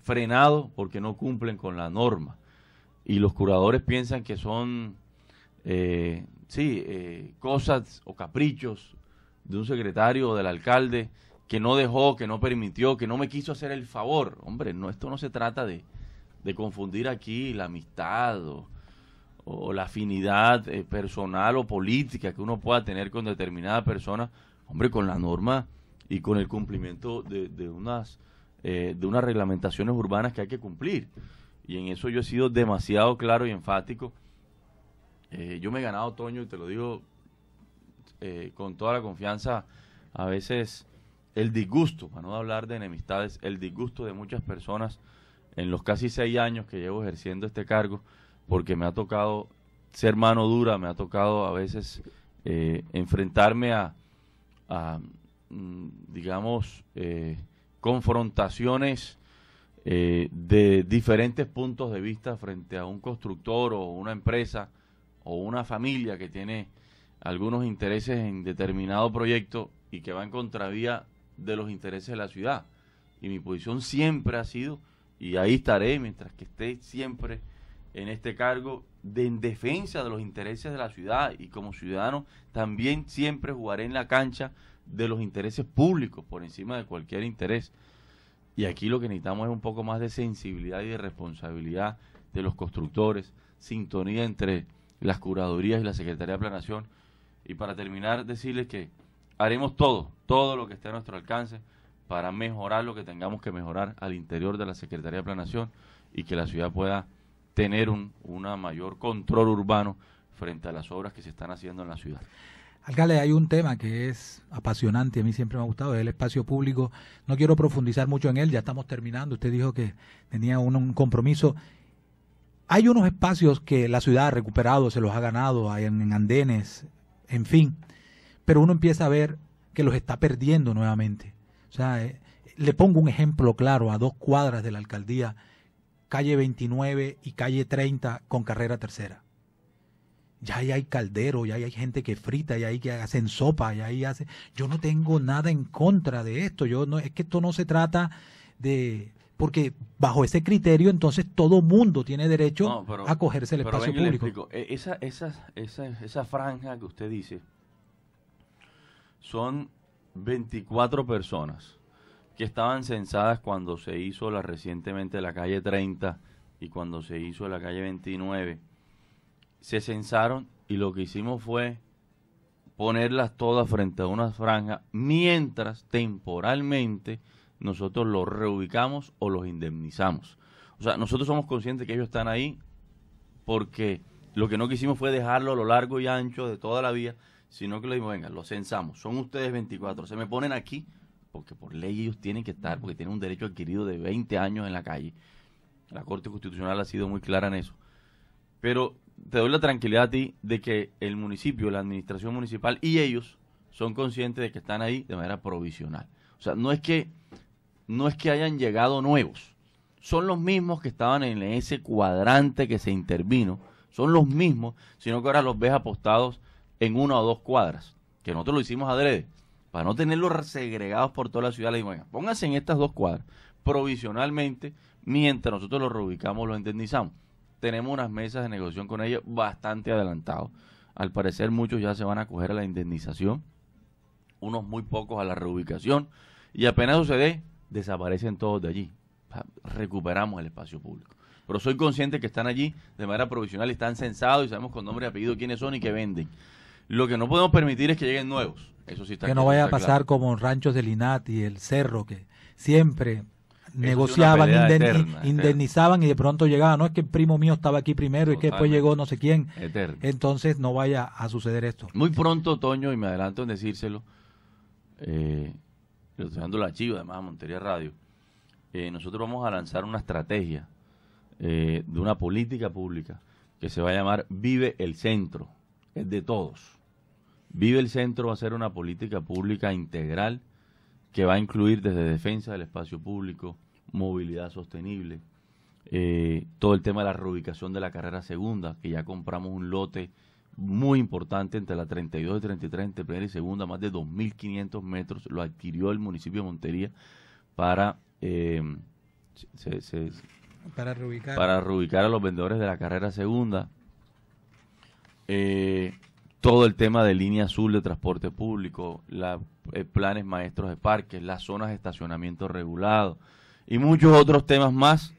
frenado porque no cumplen con la norma. Y los curadores piensan que son, eh, sí, eh, cosas o caprichos de un secretario o del alcalde que no dejó, que no permitió, que no me quiso hacer el favor. Hombre, no, esto no se trata de, de confundir aquí la amistad o, o la afinidad eh, personal o política que uno pueda tener con determinada persona, hombre, con la norma y con el cumplimiento de, unas, eh, de unas reglamentaciones urbanas que hay que cumplir. Y en eso yo he sido demasiado claro y enfático. Eh, yo me he ganado, Toño, y te lo digo con toda la confianza, a veces el disgusto, para no hablar de enemistades, el disgusto de muchas personas en los casi seis años que llevo ejerciendo este cargo porque me ha tocado ser mano dura, me ha tocado a veces eh, enfrentarme a, mm, digamos, eh, confrontaciones eh, de diferentes puntos de vista frente a un constructor o una empresa o una familia que tiene algunos intereses en determinado proyecto y que va en contravía de los intereses de la ciudad. Y mi posición siempre ha sido, y ahí estaré mientras que esté siempre en este cargo de en defensa de los intereses de la ciudad y como ciudadano también siempre jugaré en la cancha de los intereses públicos por encima de cualquier interés. Y aquí lo que necesitamos es un poco más de sensibilidad y de responsabilidad de los constructores, sintonía entre las curadurías y la Secretaría de Planación. Y para terminar, decirles que haremos todo, todo lo que esté a nuestro alcance para mejorar lo que tengamos que mejorar al interior de la Secretaría de Planación y que la ciudad pueda tener un una mayor control urbano frente a las obras que se están haciendo en la ciudad. Alcalde, hay un tema que es apasionante, a mí siempre me ha gustado, es el espacio público. No quiero profundizar mucho en él, ya estamos terminando. Usted dijo que tenía un, compromiso. Hay unos espacios que la ciudad ha recuperado, se los ha ganado, hay en, andenes, en fin. Pero uno empieza a ver que los está perdiendo nuevamente. O sea, eh, le pongo un ejemplo claro a dos cuadras de la alcaldía calle 29 y calle 30 con carrera tercera. Ya ahí hay caldero, ya hay gente que frita, ya ahí que hacen sopa, ya ahí hace. Yo no tengo nada en contra de esto. Yo no, es que esto no se trata de porque bajo ese criterio entonces todo mundo tiene derecho a cogerse el espacio público. E, esa, esa, esa franja que usted dice son 24 personas estaban censadas cuando se hizo la recientemente la calle 30 y cuando se hizo la calle 29, se censaron y lo que hicimos fue ponerlas todas frente a una franja mientras temporalmente nosotros los reubicamos o los indemnizamos. O sea, nosotros somos conscientes que ellos están ahí porque lo que no quisimos fue dejarlo a lo largo y ancho de toda la vía, sino que le dijimos, venga, lo censamos, son ustedes 24, se me ponen aquí, porque por ley ellos tienen que estar, porque tienen un derecho adquirido de 20 años en la calle. La Corte Constitucional ha sido muy clara en eso. Pero te doy la tranquilidad a ti de que el municipio, la administración municipal y ellos son conscientes de que están ahí de manera provisional. O sea, no es que no es que hayan llegado nuevos. Son los mismos que estaban en ese cuadrante que se intervino. Son los mismos, sino que ahora los ves apostados en una o dos cuadras. Que nosotros lo hicimos adrede para no tenerlos segregados por toda la ciudad, le digo, pónganse en estas dos cuadras, provisionalmente, mientras nosotros los reubicamos, los indemnizamos. Tenemos unas mesas de negociación con ellos bastante adelantados. Al parecer muchos ya se van a coger a la indemnización, unos muy pocos a la reubicación, y apenas sucede, desaparecen todos de allí. Recuperamos el espacio público. Pero soy consciente que están allí de manera provisional, están censados y sabemos con nombre y apellido quiénes son y qué venden. Lo que no podemos permitir es que lleguen nuevos. Eso Que no vaya a pasar como Ranchos del y el Cerro, que siempre negociaban, indemnizaban y de pronto llegaban, no es que el primo mío estaba aquí primero y que después llegó no sé quién. Entonces no vaya a suceder esto. Muy pronto, Toño, y me adelanto en decírselo, eh, estoy dando la archivo además a Montería Radio, eh, nosotros vamos a lanzar una estrategia eh, de una política pública que se va a llamar Vive el Centro es de todos. Vive el Centro va a ser una política pública integral que va a incluir desde defensa del espacio público, movilidad sostenible, eh, todo el tema de la reubicación de la carrera segunda, que ya compramos un lote muy importante entre la 32 y 33, entre primera y segunda, más de 2.500 metros, lo adquirió el municipio de Montería para, eh, para, para reubicar a los vendedores de la carrera segunda. Eh, todo el tema de línea azul de transporte público, la, eh, planes maestros de parques, las zonas de estacionamiento regulado y muchos otros temas más,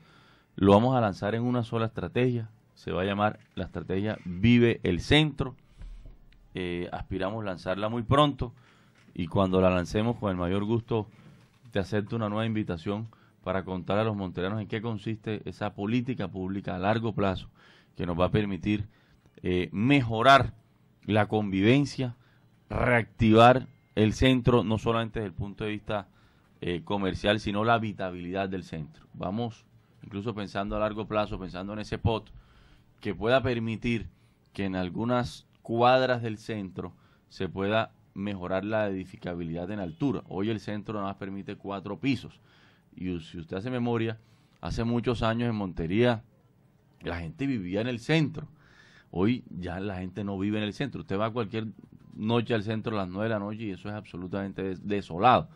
lo vamos a lanzar en una sola estrategia. Se va a llamar la estrategia Vive el Centro. Eh, aspiramos lanzarla muy pronto y cuando la lancemos con el mayor gusto te acepto una nueva invitación para contar a los monteranos en qué consiste esa política pública a largo plazo que nos va a permitir eh, mejorar la convivencia, reactivar el centro, no solamente desde el punto de vista eh, comercial, sino la habitabilidad del centro. Vamos, incluso pensando a largo plazo, pensando en ese POT, que pueda permitir que en algunas cuadras del centro se pueda mejorar la edificabilidad en altura. Hoy el centro nada más permite cuatro pisos. Y si usted hace memoria, hace muchos años en Montería la gente vivía en el centro Hoy ya la gente no vive en el centro. Usted va cualquier noche al centro a las 9 de la noche y eso es absolutamente desolado.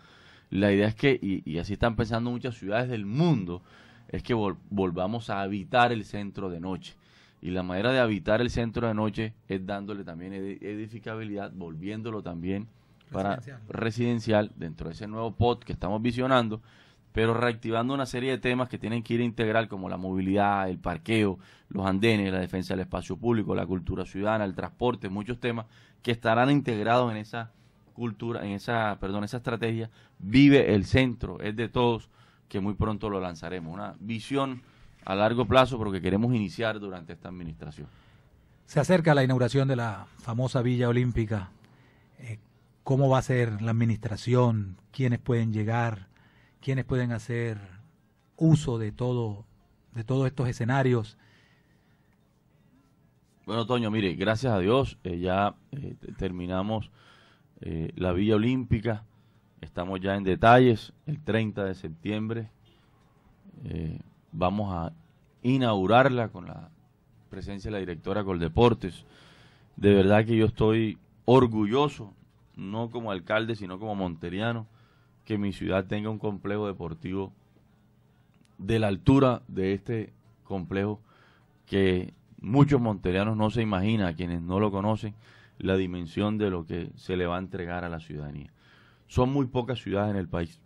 La idea es que, y, así están pensando muchas ciudades del mundo, es que volvamos a habitar el centro de noche. Y la manera de habitar el centro de noche es dándole también edificabilidad, volviéndolo también para residencial. dentro de ese nuevo pot que estamos visionando pero reactivando una serie de temas que tienen que ir a integrar, como la movilidad, el parqueo, los andenes, la defensa del espacio público, la cultura ciudadana, el transporte, muchos temas que estarán integrados en esa cultura, en esa, perdón, esa estrategia. Vive el centro, es de todos, que muy pronto lo lanzaremos. Una visión a largo plazo, porque queremos iniciar durante esta administración. Se acerca la inauguración de la famosa Villa Olímpica. Eh, ¿Cómo va a ser la administración? ¿Quiénes pueden llegar? quienes pueden hacer uso de todo de todos estos escenarios. Bueno, Toño, mire, gracias a Dios eh, ya eh, terminamos eh, la Villa Olímpica. Estamos ya en detalles. El 30 de septiembre vamos a inaugurarla con la presencia de la directora Coldeportes. De verdad que yo estoy orgulloso, no como alcalde, sino como monteriano, que mi ciudad tenga un complejo deportivo de la altura de este complejo que muchos monterianos no se imaginan, quienes no lo conocen, la dimensión de lo que se le va a entregar a la ciudadanía. Son muy pocas ciudades en el país,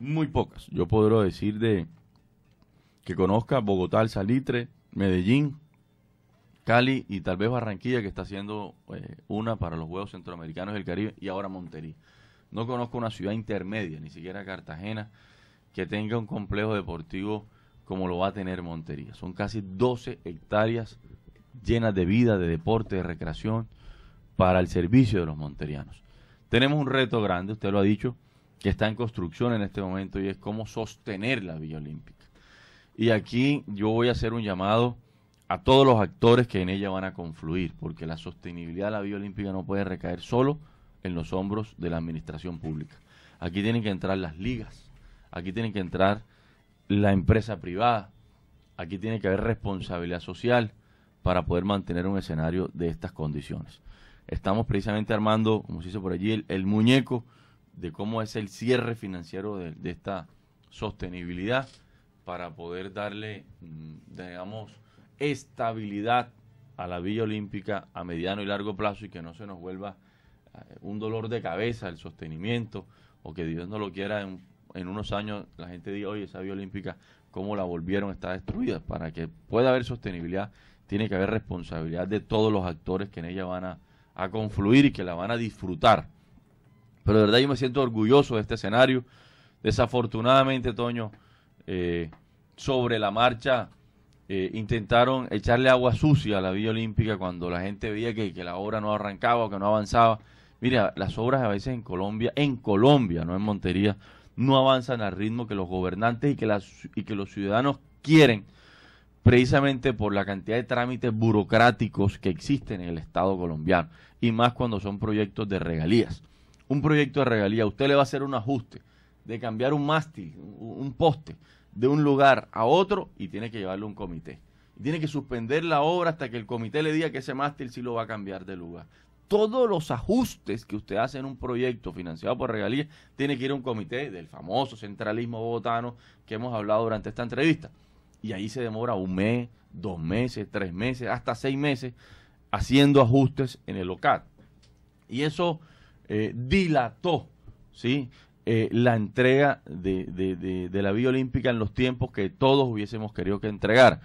muy pocas. Yo podré decir de que conozca Bogotá, Salitre, Medellín, Cali y tal vez Barranquilla, que está siendo eh, una para los Juegos Centroamericanos del Caribe, y ahora Montería. No conozco una ciudad intermedia, ni siquiera Cartagena, que tenga un complejo deportivo como lo va a tener Montería. Son casi 12 hectáreas llenas de vida, de deporte, de recreación para el servicio de los monterianos. Tenemos un reto grande, usted lo ha dicho, que está en construcción en este momento y es cómo sostener la Vía Olímpica. Y aquí yo voy a hacer un llamado a todos los actores que en ella van a confluir, porque la sostenibilidad de la Vía Olímpica no puede recaer solo en los hombros de la administración pública. Aquí tienen que entrar las ligas, aquí tienen que entrar la empresa privada, aquí tiene que haber responsabilidad social para poder mantener un escenario de estas condiciones. Estamos precisamente armando, como se dice por allí, el, muñeco de cómo es el cierre financiero de, de esta sostenibilidad para poder darle, mm, digamos, estabilidad a la Villa Olímpica a mediano y largo plazo y que no se nos vuelva eh, un dolor de cabeza, el sostenimiento, o que Dios no lo quiera, en, unos años la gente diga, oye, esa vía olímpica, ¿cómo la volvieron? Está destruida. Para que pueda haber sostenibilidad, tiene que haber responsabilidad de todos los actores que en ella van a, confluir y que la van a disfrutar. Pero de verdad yo me siento orgulloso de este escenario. Desafortunadamente, Toño, eh, sobre la marcha eh, intentaron echarle agua sucia a la Vía Olímpica cuando la gente veía que, que la obra no arrancaba o que no avanzaba. Mira, las obras a veces en Colombia, en Colombia, no en Montería, no avanzan al ritmo que los gobernantes y que, y que los ciudadanos quieren, precisamente por la cantidad de trámites burocráticos que existen en el Estado colombiano, y más cuando son proyectos de regalías. Un proyecto de regalía, usted le va a hacer un ajuste de cambiar un mástil, un poste, de un lugar a otro y tiene que llevarle un comité. Y tiene que suspender la obra hasta que el comité le diga que ese mástil sí lo va a cambiar de lugar todos los ajustes que usted hace en un proyecto financiado por regalías tiene que ir a un comité del famoso centralismo bogotano que hemos hablado durante esta entrevista. Y ahí se demora un mes, dos meses, tres meses, hasta seis meses haciendo ajustes en el OCAT. Y eso eh, dilató ¿sí? Eh, la entrega de, de la Vía Olímpica en los tiempos que todos hubiésemos querido que entregar.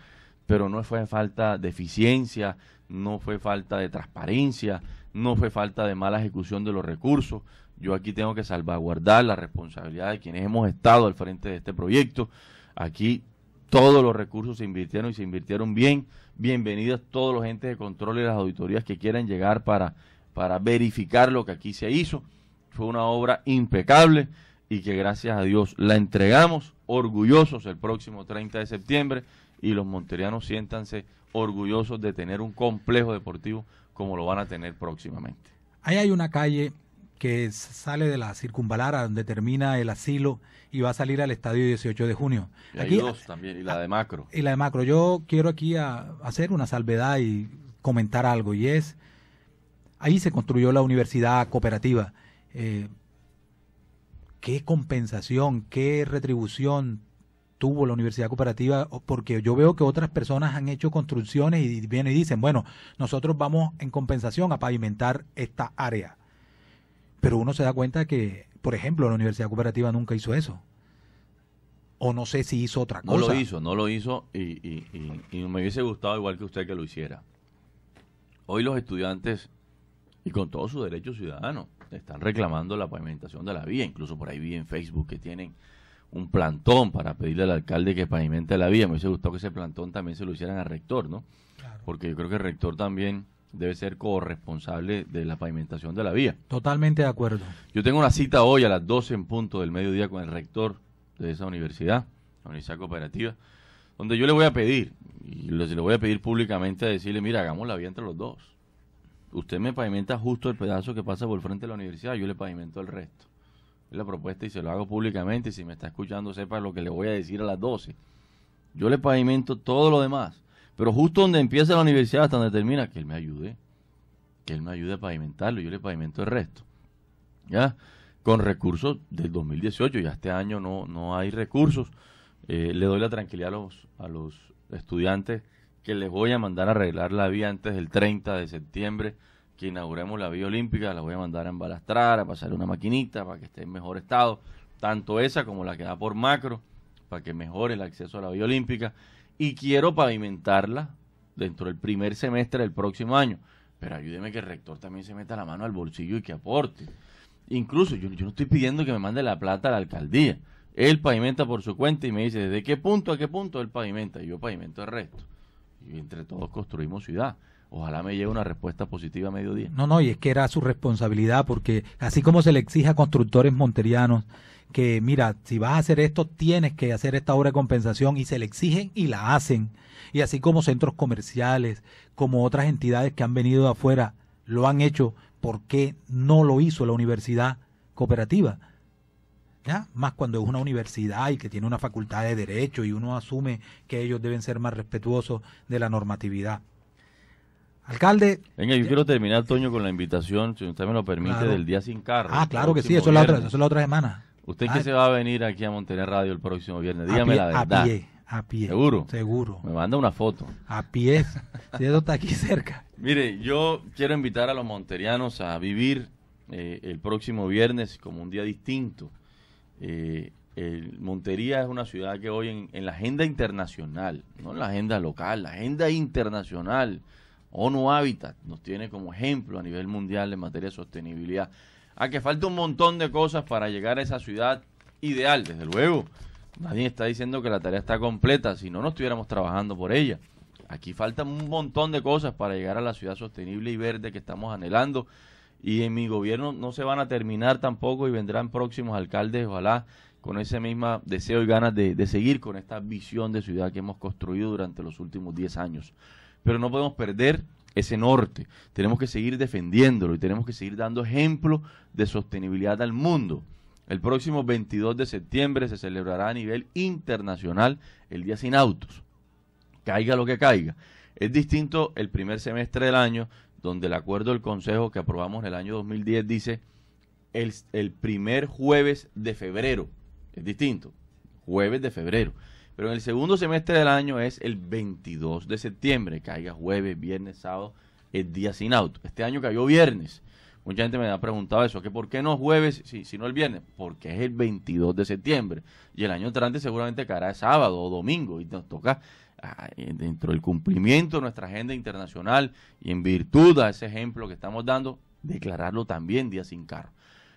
Pero no fue falta de eficiencia, no fue falta de transparencia, no fue falta de mala ejecución de los recursos. Yo aquí tengo que salvaguardar la responsabilidad de quienes hemos estado al frente de este proyecto. Aquí todos los recursos se invirtieron y se invirtieron bien. Bienvenidas todos los entes de control y las auditorías que quieran llegar para, para verificar lo que aquí se hizo. Fue una obra impecable y que gracias a Dios la entregamos orgullosos el próximo 30 de septiembre y los monterianos siéntanse orgullosos de tener un complejo deportivo como lo van a tener próximamente. Ahí hay una calle que sale de la circunvalar donde termina el asilo y va a salir al estadio 18 de junio. Y aquí, hay dos también, y la de macro. Y la de macro. Yo quiero aquí a, hacer una salvedad y comentar algo, y es, ahí se construyó la universidad cooperativa. Eh, ¿Qué compensación, qué retribución tuvo la Universidad Cooperativa, porque yo veo que otras personas han hecho construcciones y vienen y dicen, bueno, nosotros vamos en compensación a pavimentar esta área. Pero uno se da cuenta que, por ejemplo, la Universidad Cooperativa nunca hizo eso. O no sé si hizo otra cosa. No lo hizo, no lo hizo y, me hubiese gustado igual que usted que lo hiciera. Hoy los estudiantes, y con todos sus derechos ciudadanos están reclamando la pavimentación de la vía. Incluso por ahí vi en Facebook que tienen un plantón para pedirle al alcalde que pavimente la vía. Me hubiese gustado que ese plantón también se lo hicieran al rector, ¿no? Porque yo creo que el rector también debe ser corresponsable de la pavimentación de la vía. Totalmente de acuerdo. Yo tengo una cita hoy a las 12 en punto del mediodía con el rector de esa universidad, la Universidad Cooperativa, donde yo le voy a pedir, y le, le voy a pedir públicamente a decirle, mira, hagamos la vía entre los dos. Usted me pavimenta justo el pedazo que pasa por el frente de la universidad, yo le pavimento el resto la propuesta y se lo hago públicamente. Si me está escuchando, sepa lo que le voy a decir a las 12. Yo le pavimento todo lo demás. Pero justo donde empieza la universidad hasta donde termina, que él me ayude. Que él me ayude a pavimentarlo. Yo le pavimento el resto. ¿Ya? Con recursos del 2018. Ya este año no, no hay recursos. Eh, le doy la tranquilidad a los, a los estudiantes que les voy a mandar a arreglar la vía antes del 30 de septiembre que inauguremos la Vía Olímpica, la voy a mandar a embalastrar, a pasar una maquinita para que esté en mejor estado, tanto esa como la que da por macro, para que mejore el acceso a la Vía Olímpica. Y quiero pavimentarla dentro del primer semestre del próximo año. Pero ayúdeme que el rector también se meta la mano al bolsillo y que aporte. Incluso yo, no estoy pidiendo que me mande la plata a la alcaldía. Él pavimenta por su cuenta y me dice desde qué punto a qué punto él pavimenta. Y yo pavimento el resto. Y entre todos construimos ciudad ojalá me llegue una respuesta positiva a mediodía. No, no, y es que era su responsabilidad, porque así como se le exige a constructores monterianos que, mira, si vas a hacer esto, tienes que hacer esta obra de compensación, y se le exigen y la hacen. Y así como centros comerciales, como otras entidades que han venido de afuera, lo han hecho, ¿por qué no lo hizo la universidad cooperativa? ¿Ya? Más cuando es una universidad y que tiene una facultad de derecho y uno asume que ellos deben ser más respetuosos de la normatividad. Alcalde. Venga, yo quiero terminar, Toño, con la invitación, si usted me lo permite, del día sin carro. Ah, claro que sí, eso es, la otra, eso es la otra semana. ¿Usted qué que ah, se va a venir aquí a Montería Radio el próximo viernes? Dígame la verdad. A pie, a pie. ¿Seguro? Seguro. Me manda una foto. A pie, si eso está aquí cerca. Mire, yo quiero invitar a los monterianos a vivir eh, el próximo viernes como un día distinto. Eh, Montería es una ciudad que hoy en, en, la agenda internacional, no en la agenda local, la agenda internacional ONU Habitat nos tiene como ejemplo a nivel mundial en materia de sostenibilidad. A ah, que falta un montón de cosas para llegar a esa ciudad ideal, desde luego. Nadie está diciendo que la tarea está completa, si no, no estuviéramos trabajando por ella. Aquí faltan un montón de cosas para llegar a la ciudad sostenible y verde que estamos anhelando. Y en mi gobierno no se van a terminar tampoco y vendrán próximos alcaldes, ojalá, con ese mismo deseo y ganas de, de seguir con esta visión de ciudad que hemos construido durante los últimos 10 años pero no podemos perder ese norte. Tenemos que seguir defendiéndolo y tenemos que seguir dando ejemplo de sostenibilidad al mundo. El próximo 22 de septiembre se celebrará a nivel internacional el Día Sin Autos. Caiga lo que caiga. Es distinto el primer semestre del año, donde el acuerdo del Consejo que aprobamos en el año 2010 dice el, el primer jueves de febrero. Es distinto. Jueves de febrero. Pero en el segundo semestre del año es el 22 de septiembre, caiga jueves, viernes, sábado, el día sin auto. Este año cayó viernes. Mucha gente me ha preguntado eso, por qué no jueves, si, no el viernes, porque es el 22 de septiembre y el año entrante seguramente caerá sábado o domingo y nos toca ah, eh, dentro del cumplimiento de nuestra agenda internacional y en virtud a ese ejemplo que estamos dando, declararlo también día sin carro.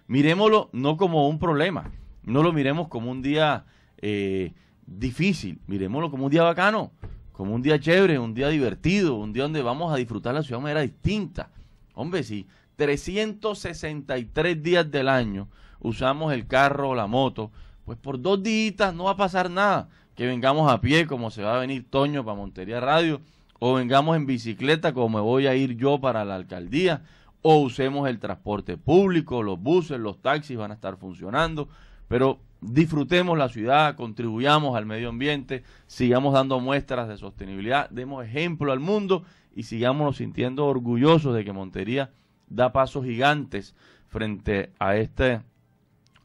Miremoslo no como un problema, no lo miremos como un día eh, difícil, miremoslo como un día bacano, como un día chévere, un día divertido, un día donde vamos a disfrutar la ciudad de manera distinta. Hombre, si 363 días del año usamos el carro o la moto, pues por dos días no va a pasar nada. Que vengamos a pie, como se va a venir Toño para Montería Radio, o vengamos en bicicleta, como me voy a ir yo para la alcaldía, o usemos el transporte público, los buses, los taxis van a estar funcionando, pero disfrutemos la ciudad, contribuyamos al medio ambiente, sigamos dando muestras de sostenibilidad, demos ejemplo al mundo y sigámonos sintiendo orgullosos de que Montería da pasos gigantes frente a este,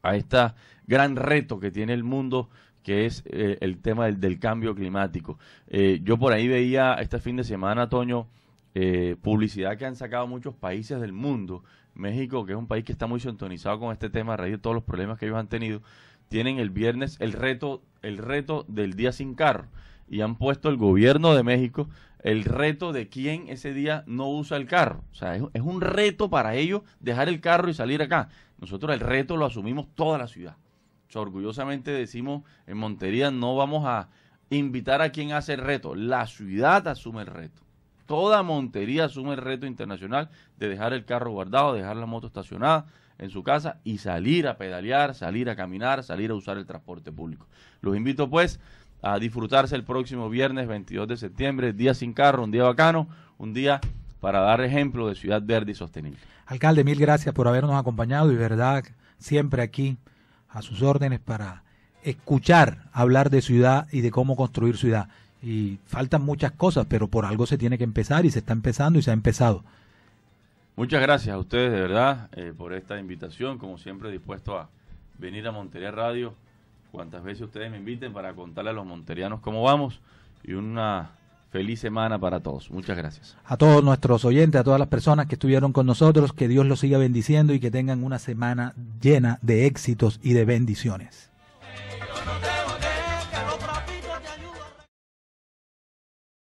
a este gran reto que tiene el mundo que es eh, el tema del, cambio climático. Eh, yo por ahí veía este fin de semana, Toño, eh, publicidad que han sacado muchos países del mundo. México, que es un país que está muy sintonizado con este tema a raíz de todos los problemas que ellos han tenido, tienen el viernes el reto, el reto del día sin carro. Y han puesto el gobierno de México el reto de quién ese día no usa el carro. O sea, es, un reto para ellos dejar el carro y salir acá. Nosotros el reto lo asumimos toda la ciudad. orgullosamente decimos en Montería no vamos a invitar a quien hace el reto. La ciudad asume el reto. Toda Montería asume el reto internacional de dejar el carro guardado, dejar la moto estacionada en su casa y salir a pedalear, salir a caminar, salir a usar el transporte público. Los invito pues a disfrutarse el próximo viernes 22 de septiembre, día sin carro, un día bacano, un día para dar ejemplo de ciudad verde y sostenible. Alcalde, mil gracias por habernos acompañado y verdad, siempre aquí a sus órdenes para escuchar hablar de ciudad y de cómo construir ciudad. Y faltan muchas cosas, pero por algo se tiene que empezar y se está empezando y se ha empezado. Muchas gracias a ustedes, de verdad, eh, por esta invitación. Como siempre, dispuesto a venir a Montería Radio cuantas veces ustedes me inviten para contarle a los monterianos cómo vamos y una feliz semana para todos. Muchas gracias. A todos nuestros oyentes, a todas las personas que estuvieron con nosotros, que Dios los siga bendiciendo y que tengan una semana llena de éxitos y de bendiciones.